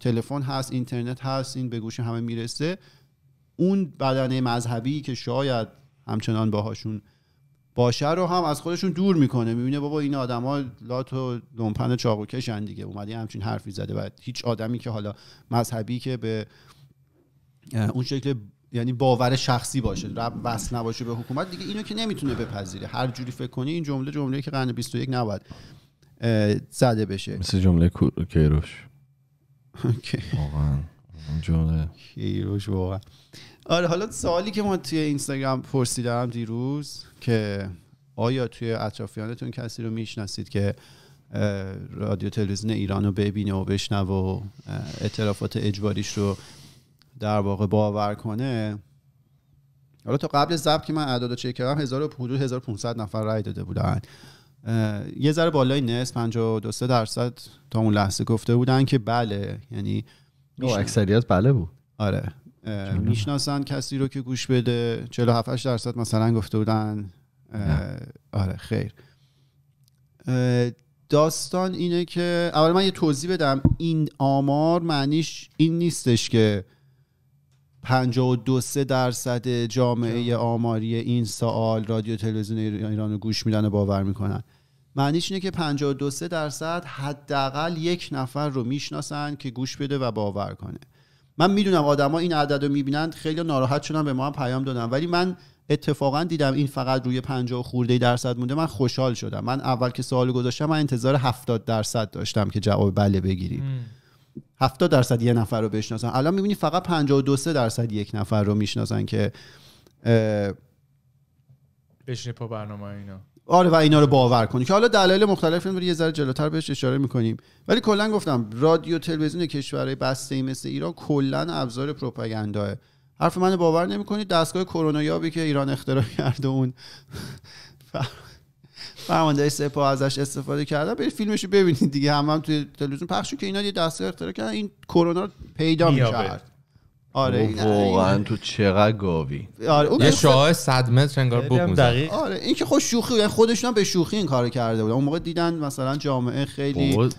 تلفن هست اینترنت هست این به گوش همه میرسه اون بدنه مذهبی که شاید همچنان باهاشون باشه رو هم از خودشون دور میکنه میبینه بابا این آدما لات و لومپن و کشن دیگه اومدی همچین حرفی زده و هیچ آدمی که حالا مذهبی که به اون شکل یعنی باور شخصی باشه رب بس نباشه به حکومت دیگه اینو که نمیتونه بپذیره هر جوری فکر کنی این جمله جمله که قرن 21 نباید زده بشه
مثل جمله کیروش واقعا جمله کیروش واقعا
آره حالا سوالی که ما توی اینستاگرام پرسیدم دیروز که آیا توی اطرافیانتون کسی رو میشناسید که رادیو تلویزیون ایران رو ببینه و بشنوه و اعترافات اجباریش رو در واقع باور کنه حالا تا قبل ضبط که من اعداد رو چک کردم حدود 1500 نفر رای داده بودن یه ذره بالای نصف 52 درصد تا اون لحظه گفته بودن که بله یعنی اکثریت بله بود آره میشناسن کسی رو که گوش بده 47 درصد مثلا گفته بودن آره خیر داستان اینه که اول من یه توضیح بدم این آمار معنیش این نیستش که 52 درصد جامعه آماری این سوال رادیو تلویزیون ایران رو گوش میدن و باور میکنن معنیش اینه که 52 درصد حداقل یک نفر رو میشناسن که گوش بده و باور کنه من میدونم آدما این عدد رو میبینند خیلی ناراحت شدن به ما هم پیام دادن ولی من اتفاقا دیدم این فقط روی 50 خورده درصد مونده من خوشحال شدم من اول که سوال گذاشتم من انتظار 70 درصد داشتم که جواب بله بگیریم 70 درصد یه نفر رو بشناسن الان میبینی فقط 52 درصد یک نفر رو میشناسن که
بشینه پا برنامه اینا
آره و اینا رو باور کنی که حالا دلایل مختلف رو یه ذره جلوتر بهش اشاره میکنیم ولی کلا گفتم رادیو تلویزیون کشورهای بسته ای مثل ایران کلا ابزار پروپاگانداه حرف منو باور نمیکنید دستگاه کرونا یابی که ایران اختراع کرده اون فرمانده سپاه ازش استفاده کرده برید فیلمش رو ببینید دیگه همم هم توی تلویزیون پخش که اینا یه دستگاه اختراع کردن این کرونا پیدا میکرد آره واقعا
تو چقدر گاوی
آره اون یه شاه 100 متر انگار بوک آره
این که خوش شوخی یعنی خودشون به شوخی این کارو کرده بود اون موقع دیدن مثلا جامعه خیلی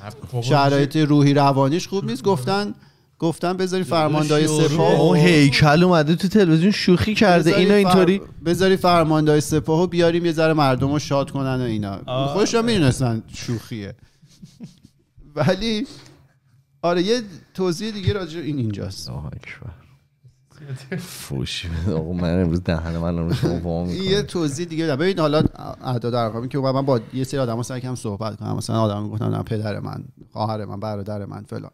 شرایط روحی روانیش خوب نیست گفتن گفتن بذاری فرماندهای سپاه اون هیکل اومده تو تلویزیون شوخی کرده اینا اینطوری فر... بذاری فرماندهای سپاه و بیاریم یه ذره مردم رو شاد کنن و اینا خودشون میدونستن شوخیه ولی آره یه توضیح دیگه راجع این اینجاست آه
فوش آقا من امروز دهن من رو شما یه
توضیح دیگه بدم ببین حالا اعداد ارقامی که من با یه سری آدم سر کم صحبت کنم مثلا آدم گفتم پدر من خواهر من برادر من فلان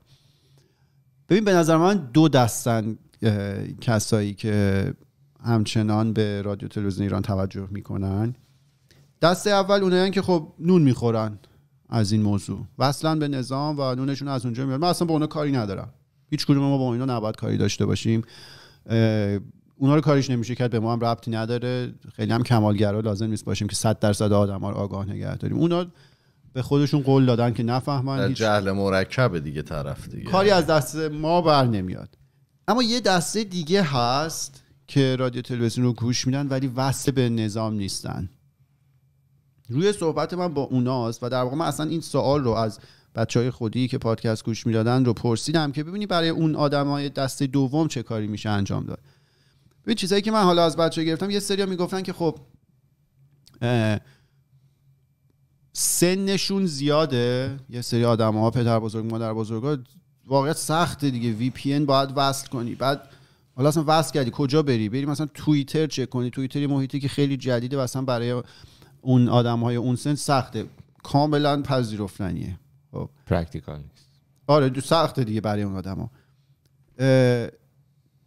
ببین به نظر من دو دستن کسایی که همچنان به رادیو تلویزیون ایران توجه میکنن دست اول اونایی که خب نون میخورن از این موضوع اصلا به نظام و نونشون از اونجا میاد من اصلا با اونا کاری ندارم هیچ کدوم ما با اینا نباید کاری داشته باشیم اونا رو کارش نمیشه کرد به ما هم ربطی نداره خیلی هم کمالگرا لازم نیست باشیم که 100 درصد آدم رو آگاه نگه داریم اونا به خودشون قول دادن که نفهمن هیچ جهل
مرکب دیگه طرف دیگه کاری از
دست ما بر نمیاد اما یه دسته دیگه هست که رادیو تلویزیون رو گوش میدن ولی وصل به نظام نیستن روی صحبت من با اوناست و در واقع من اصلا این سوال رو از بچه های خودی که پادکست گوش میدادن رو پرسیدم که ببینی برای اون های دست دوم چه کاری میشه انجام داد ببین چیزایی که من حالا از بچه گرفتم یه سری میگفتن که خب سنشون زیاده یه سری آدم ها پدر بزرگ مادر بزرگ ها واقعا سخته دیگه وی پی باید وصل کنی بعد حالا اصلا وصل کردی کجا بری بری مثلا توییتر چک کنی توییتر محیطی که خیلی جدیده و اصلا برای اون آدم های اون سن سخته کاملا پذیرفتنیه
پرکتیکال خب. نیست
آره دو سخته دیگه برای اون آدم ها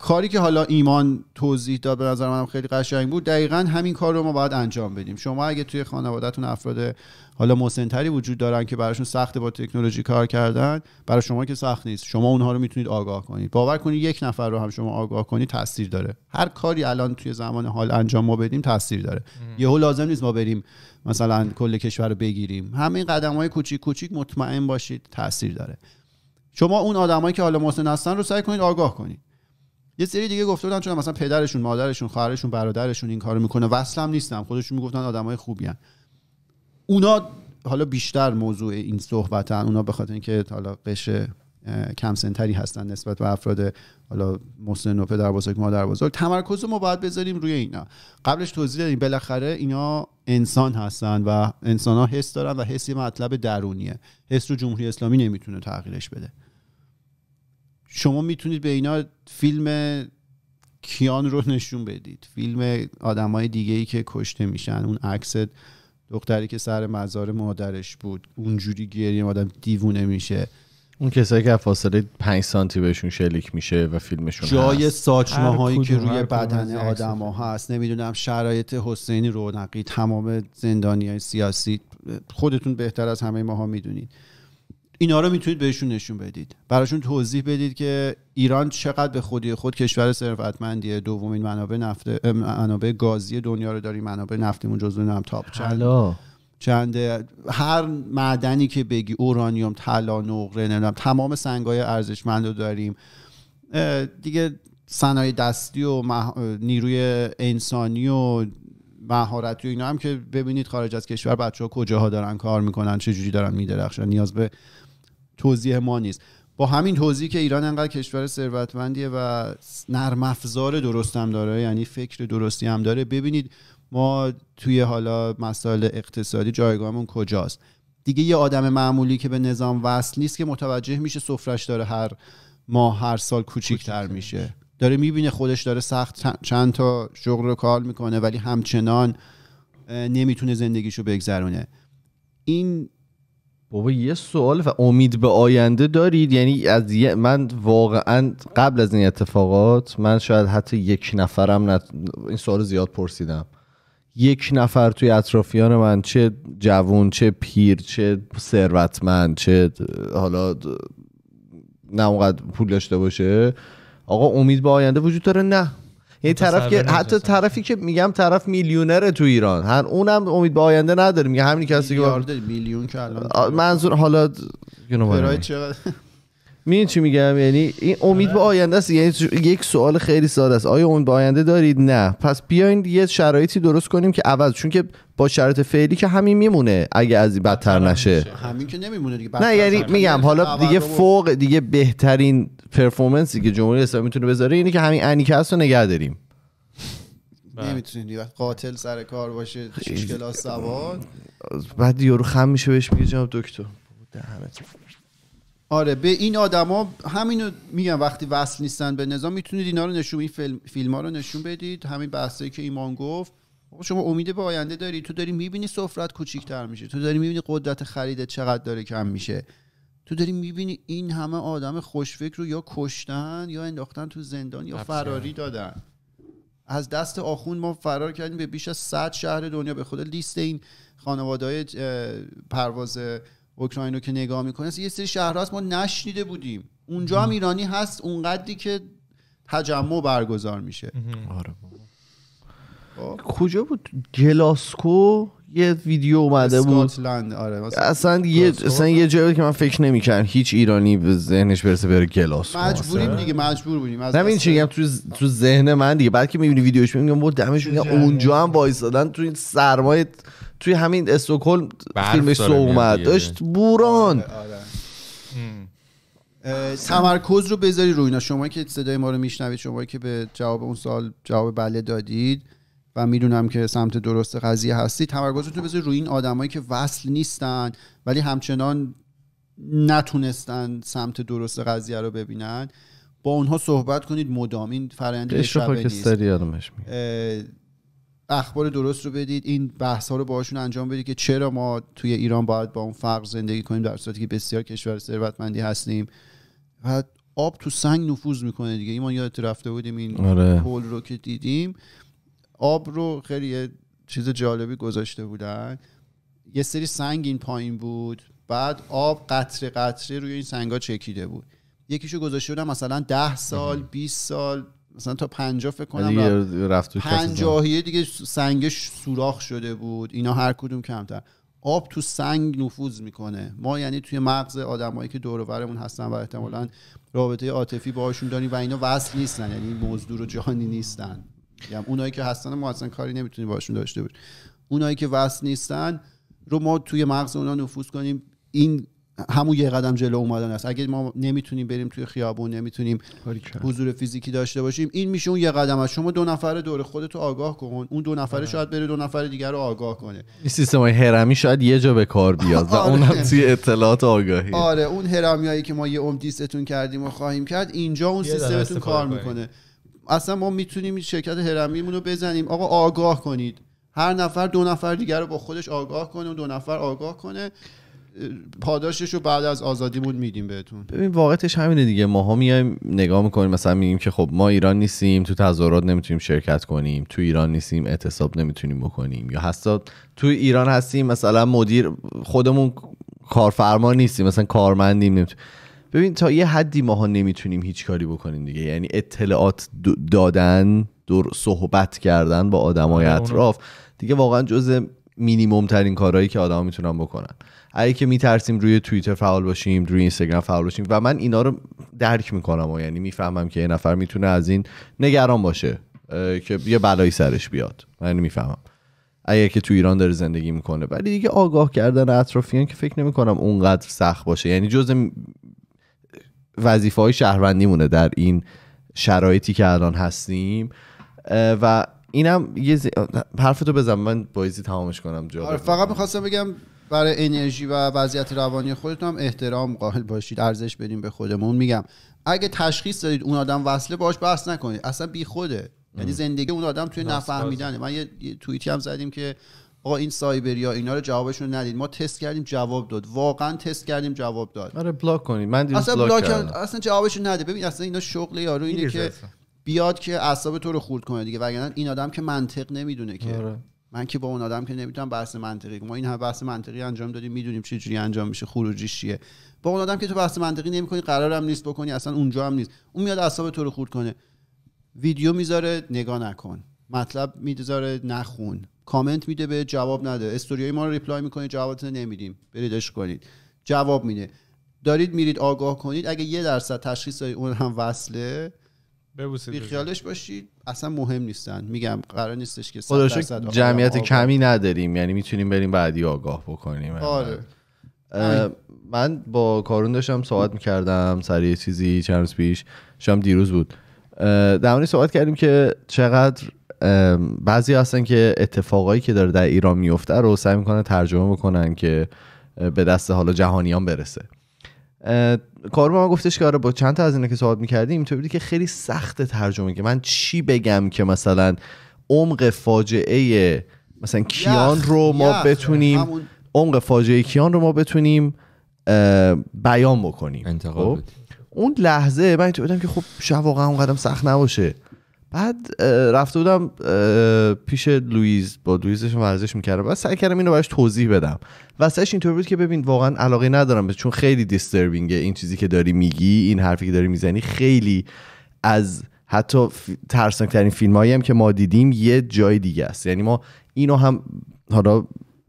کاری که حالا ایمان توضیح داد به نظر منم خیلی قشنگ بود دقیقا همین کار رو ما باید انجام بدیم شما اگه توی خانوادهتون افراد حالا مسنتری وجود دارن که براشون سخت با تکنولوژی کار کردن برای شما که سخت نیست شما اونها رو میتونید آگاه کنید باور کنید یک نفر رو هم شما آگاه کنید تاثیر داره هر کاری الان توی زمان حال انجام ما بدیم تاثیر داره یهو لازم نیست ما بریم مثلا کل کشور رو بگیریم همین قدم های کوچیک کوچیک مطمئن باشید تاثیر داره شما اون آدمایی که حالا مسن هستن رو سعی کنید آگاه کنید یه سری دیگه گفته بودن چون مثلا پدرشون مادرشون خواهرشون برادرشون این کارو میکنه وصلم نیستم خودشون میگفتن آدمای خوبی اونا حالا بیشتر موضوع این صحبتن اونا بخاطر خاطر اینکه حالا قش کم سنتری هستن نسبت به افراد حالا مسن و پدر بزرگ مادر بزرگ تمرکز ما باید بذاریم روی اینا قبلش توضیح دادیم بالاخره اینا انسان هستن و انسان ها حس دارن و حسی مطلب درونیه حس رو جمهوری اسلامی نمیتونه تغییرش بده شما میتونید به اینا فیلم کیان رو نشون بدید فیلم های دیگه ای که کشته میشن اون عکس دختری که سر مزار مادرش بود اونجوری گریه آدم دیوونه میشه اون کسایی که فاصله
5 سانتی بهشون شلیک میشه و فیلمشون جای
ساچمه هایی که روی بدن ها هست نمیدونم شرایط حسینی رونقی تمام زندانی های سیاسی خودتون بهتر از همه ماها میدونید اینا رو میتونید بهشون نشون بدید براشون توضیح بدید که ایران چقدر به خودی خود کشور ثروتمندیه دومین منابع نفت منابع گازی دنیا رو داریم منابع نفتیمون جزو نم تاپ چند چنده هر معدنی که بگی اورانیوم طلا نقره نمیدونم تمام سنگای ارزشمند رو داریم دیگه صنایع دستی و نیروی انسانی و مهارت و اینا هم که ببینید خارج از کشور بچه ها کجاها دارن کار میکنن چه جوری دارن میدرخشن نیاز به توضیح ما نیست با همین توضیح که ایران انقدر کشور ثروتمندیه و نرم افزار درست هم داره یعنی فکر درستی هم داره ببینید ما توی حالا مسائل اقتصادی جایگاهمون کجاست دیگه یه آدم معمولی که به نظام وصل نیست که متوجه میشه سفرش داره هر ماه هر سال کوچیکتر میشه داره میبینه خودش داره سخت چند تا شغل رو کار میکنه ولی همچنان نمیتونه زندگیشو بگذرونه این بابا یه سوال ف... امید به آینده دارید یعنی از
من واقعا قبل از این اتفاقات من شاید حتی یک نفرم نت... این سوال زیاد پرسیدم یک نفر توی اطرافیان من چه جوون چه پیر چه ثروتمند چه حالا نه اونقدر پول داشته باشه آقا امید به آینده وجود داره نه یعنی طرف که حتی طرفی که میگم طرف میلیونره تو ایران هر اونم امید به آینده نداره میگه همین کسی که
میلیون که الان
منظور حالا برای میدونی چی میگم یعنی این امید به آره. آینده است یعنی یک سوال خیلی ساده است آیا امید به آینده دارید نه پس بیاین یه شرایطی درست کنیم که عوض چون که با شرط فعلی که همین میمونه اگه از این بدتر نشه
همین که نمیمونه دیگه نه یعنی میگم یعنی حالا دیگه فوق
دیگه بهترین پرفورمنسی که جمهوری اسلامی میتونه بذاره اینه که همین انیکست رو نگه داریم
بله. نمیتونید قاتل سر کار باشه کلاس سواد
بعد یورو خم میشه بهش میگه جناب دکتر
آره به این آدما همینو میگم وقتی وصل نیستن به نظام میتونید اینا رو نشون این فیلم, ها رو نشون بدید همین بحثایی که ایمان گفت شما امید به آینده داری تو داری میبینی سفرت کوچیکتر میشه تو داری میبینی قدرت خریدت چقدر داره کم میشه تو داری میبینی این همه آدم خوشفکر رو یا کشتن یا انداختن تو زندان یا فراری دادن از دست آخون ما فرار کردیم به بیش از 100 شهر دنیا به خود لیست این خانواده پرواز اوکراین رو که نگاه میکنه یه سری شهرها هست ما نشنیده بودیم اونجا هم ایرانی هست اونقدری که تجمع برگزار میشه آره خب. کجا بود گلاسکو یه ویدیو اومده بود آره
اصلا یه اصلا یه جایی که من فکر نمی‌کردم هیچ ایرانی به ذهنش برسه بره گلاسکو مجبوریم دیگه
مجبور بودیم از همین
چی تو تو ذهن من دیگه بعد که می‌بینی ویدیوش میگم بود دمشون اونجا هم دادن تو این سرمایه توی همین استوکل فیلمش سو اومد داشت آره، آره. بوران
آره، تمرکز رو بذاری روی اینا شما که صدای ما رو میشنوید شما که به جواب اون سال جواب بله دادید و میدونم که سمت درست قضیه هستی رو بذاری روی این آدمایی که وصل نیستن ولی همچنان نتونستن سمت درست قضیه رو ببینن با اونها صحبت کنید مدام این فرآیند نیست اخبار درست رو بدید این بحث ها رو باشون انجام بدید که چرا ما توی ایران باید با اون فقر زندگی کنیم در صورتی که بسیار کشور ثروتمندی هستیم و آب تو سنگ نفوذ میکنه دیگه ایمان یادت رفته بودیم این آره. پول رو که دیدیم آب رو خیلی چیز جالبی گذاشته بودن یه سری سنگ این پایین بود بعد آب قطره قطره روی این ها چکیده بود یکیشو گذاشته بودن مثلا 10 سال 20 سال مثلا تا پنجاه فکر کنم یعنی پنجاهیه دیگه سنگش سوراخ شده بود اینا هر کدوم کمتر آب تو سنگ نفوذ میکنه ما یعنی توی مغز آدمایی که دور و هستن و احتمالا رابطه عاطفی باهاشون داریم و اینا وصل نیستن یعنی مزدور و جهانی نیستن یعنی اونایی که هستن ما اصلا کاری نمیتونیم باهاشون داشته باشیم اونایی که وصل نیستن رو ما توی مغز اونا نفوذ کنیم این همون یه قدم جلو اومدن است اگه ما نمیتونیم بریم توی خیابون نمیتونیم حضور فیزیکی داشته باشیم این میشه اون یه قدم از شما دو نفر دور خودت آگاه کن اون دو نفره آره. شاید بره دو نفر دیگر رو آگاه کنه
این سیستم های هرمی شاید یه جا به کار بیاد و آره. هم توی اطلاعات آگاهی آره
اون هایی که ما یه امدیستتون کردیم و خواهیم کرد اینجا اون سیستمتون کار میکنه اصلا ما میتونیم شرکت هرمی رو بزنیم آقا آگاه کنید هر نفر دو نفر دیگر رو با خودش آگاه کنه و دو نفر آگاه کنه پاداشش رو بعد از آزادیمون میدیم بهتون
ببین واقعتش همینه دیگه ماها میایم نگاه میکنیم مثلا میگیم که خب ما ایران نیستیم تو تظاهرات نمیتونیم شرکت کنیم تو ایران نیستیم اعتصاب نمیتونیم بکنیم یا حتی تو ایران هستیم مثلا مدیر خودمون کارفرما نیستیم مثلا کارمندیم ببین تا یه حدی ماها نمیتونیم هیچ کاری بکنیم دیگه یعنی اطلاعات دادن دور صحبت کردن با آدمای آره، اطراف دیگه واقعا جز مینیمم ترین کارهایی که آدما میتونن بکنن اگه که میترسیم روی توییتر فعال باشیم روی اینستاگرام فعال باشیم و من اینا رو درک میکنم و یعنی میفهمم که یه نفر میتونه از این نگران باشه که یه بلایی سرش بیاد من میفهمم اگه که تو ایران داره زندگی میکنه ولی دیگه آگاه کردن اطرافیان که فکر نمیکنم اونقدر سخت باشه یعنی جز وظیفه های شهروندی مونه در این شرایطی که الان هستیم و اینم یه زی... حرفتو بزن من بایزی تمامش کنم جا آره،
فقط میخواستم بگم برای انرژی و وضعیت روانی خودتون هم احترام قائل باشید ارزش بدیم به خودمون میگم اگه تشخیص دارید اون آدم وصله باش بحث نکنید اصلا بی خوده یعنی زندگی اون آدم توی نفهمیدنه من یه توییتی هم زدیم که آقا این سایبریا اینا رو جوابشون ندید ما تست کردیم جواب داد واقعا تست کردیم جواب داد
آره بلاک کنید من اصلا بلاک
اصلا جوابشون نده ببین اصلا اینا شغل یارو اینه که بیاد که اعصاب تو رو خورد کنه دیگه وگرنه این آدم که منطق نمیدونه که آره. من که با اون آدم که نمیتونم بحث منطقی ما این همه بحث منطقی انجام دادیم میدونیم چه جوری انجام میشه خروجی چیه با اون آدم که تو بحث منطقی نمیکنی قرارم نیست بکنی اصلا اونجا هم نیست اون میاد اعصاب تو رو خورد کنه ویدیو میذاره نگاه نکن مطلب میذاره نخون کامنت میده به جواب نده استوریای ما رو ریپلای میکنه جوابتون نمیدیم بریدش کنید جواب میده دارید میرید آگاه کنید اگه یه درصد تشخیص اون هم وصله بی خیالش باشید اصلا مهم نیستن میگم قرار نیستش که جمعیت کمی
نداریم یعنی میتونیم بریم بعدی آگاه بکنیم آره من با کارون داشتم صحبت میکردم سر یه چیزی چند روز پیش شام دیروز بود در صحبت کردیم که چقدر بعضی هستن که اتفاقایی که داره در ایران میفته رو سعی میکنن ترجمه میکنن که به دست حالا جهانیان برسه کار ما من گفتش که آره با چند تا از اینا که صحبت میکردیم اینطوری بودی که خیلی سخت ترجمه که من چی بگم که مثلا عمق فاجعه مثلا کیان رو ما بتونیم عمق فاجعه کیان رو ما بتونیم بیان بکنیم خب؟ بود. اون لحظه من اینطور بودم که خب شاید واقعا اون قدم سخت نباشه بعد رفته بودم پیش لویز با لویزشون ورزش میکردم بعد سعی کردم اینو براش توضیح بدم واسهش اینطور بود که ببین واقعا علاقه ندارم چون خیلی دیستربینگه این چیزی که داری میگی این حرفی که داری میزنی خیلی از حتی ترسناکترین فیلم هم که ما دیدیم یه جای دیگه است یعنی ما اینو هم حالا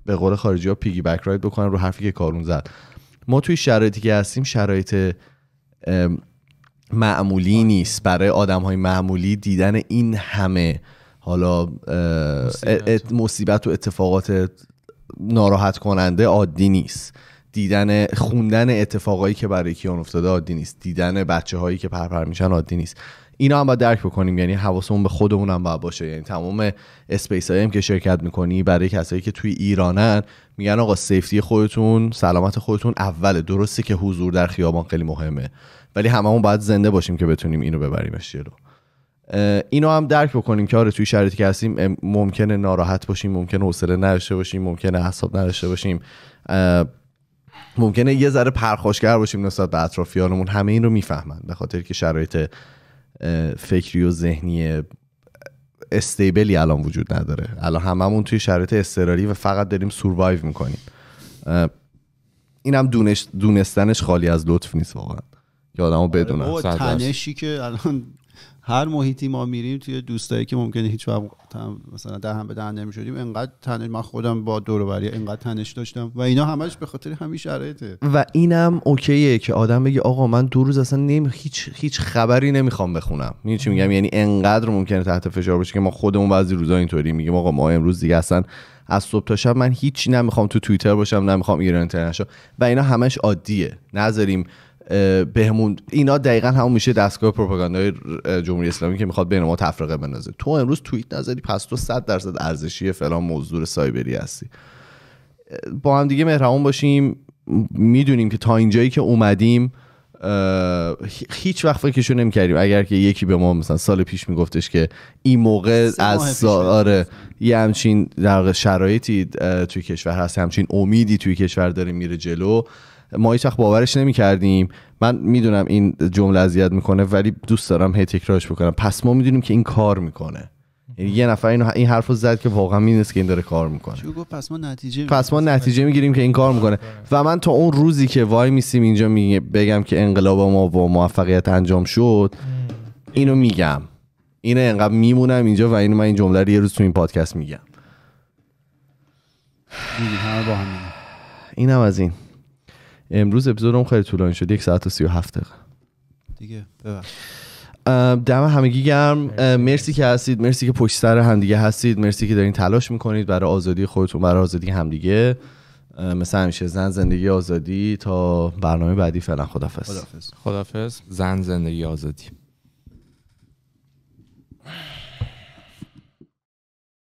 به قول خارجی ها پیگی بک رایت بکنن رو حرفی که کارون زد ما توی شرایطی که هستیم شرایط معمولی نیست برای آدم های معمولی دیدن این همه حالا مصیبت و اتفاقات ناراحت کننده عادی نیست دیدن خوندن اتفاقایی که برای کیان افتاده عادی نیست دیدن بچه هایی که پرپر میشن عادی نیست اینا هم باید درک بکنیم یعنی حواسمون به خودمون هم باید باشه یعنی تمام اسپیس هایی که شرکت میکنی برای کسایی که توی ایرانن میگن آقا سیفتی خودتون سلامت خودتون اوله درسته که حضور در خیابان خیلی مهمه ولی هممون باید زنده باشیم که بتونیم اینو ببریمش جلو اینو هم درک بکنیم که آره توی شرایطی که هستیم ممکنه ناراحت باشیم ممکنه حوصله نداشته باشیم ممکنه حساب نداشته باشیم ممکنه یه ذره پرخاشگر باشیم نسبت به اطرافیانمون همه این رو میفهمن به خاطر که شرایط فکری و ذهنی استیبلی الان وجود نداره الان هممون توی شرایط استراری و فقط داریم سوروایو میکنیم اینم دونش دونستنش خالی از لطف نیست واقعا رو آره بدونم تنشی
که الان هر محیطی ما میریم توی دوستایی که ممکنه هیچ وقت مثلا هم به نمی نمیشدیم انقدر تنش من خودم با دوروبری انقدر تنش داشتم و اینا همش به خاطر همین شرایطه
و اینم اوکیه که آدم بگه آقا من دو روز اصلا نیم هیچ هیچ خبری نمیخوام بخونم میگم چی میگم یعنی انقدر ممکنه تحت فشار باشه که ما خودمون بعضی روزا اینطوری میگیم آقا ما امروز دیگه اصلا از صبح تا شب من هیچ نمیخوام تو توییتر باشم نمیخوام ایران اینترنشنال و اینا همش عادیه نذاریم بهمون اینا دقیقا همون میشه دستگاه پروپاگاندای جمهوری اسلامی که میخواد بین ما تفرقه بنازه تو امروز توییت نزدی پس تو 100 درصد ارزشی فلان موضوع سایبری هستی با هم دیگه مهربان باشیم میدونیم که تا اینجایی که اومدیم هیچ وقت فکرشو نمیکردیم اگر که یکی به ما مثلا سال پیش میگفتش که این موقع از ساره یه همچین در شرایطی توی کشور هست همچین امیدی توی کشور داره میره جلو ما هیچ وقت باورش کردیم من میدونم این جمله اذیت میکنه ولی دوست دارم هی تکرارش بکنم پس ما میدونیم که این کار میکنه یعنی یه نفر این این حرفو زد که واقعا میدونست که این داره کار میکنه
گفت پس ما نتیجه
پس ما نتیجه میگیریم که این کار میکنه و من تا اون روزی که وای میسیم اینجا می بگم که انقلاب ما با موفقیت انجام شد اینو میگم اینو انقدر میمونم اینجا و اینو من این جمله رو یه روز تو این پادکست میگم از این امروز اپیزودم خیلی طولانی شد یک ساعت و سی دقیقه دیگه دم همگی گرم مرسی که هستید مرسی که پشت سر همدیگه هستید مرسی که دارین تلاش میکنید برای آزادی خودتون برای آزادی همدیگه مثل همیشه زن زندگی آزادی تا برنامه بعدی فعلا خدافظ
خدافظ زن زندگی
آزادی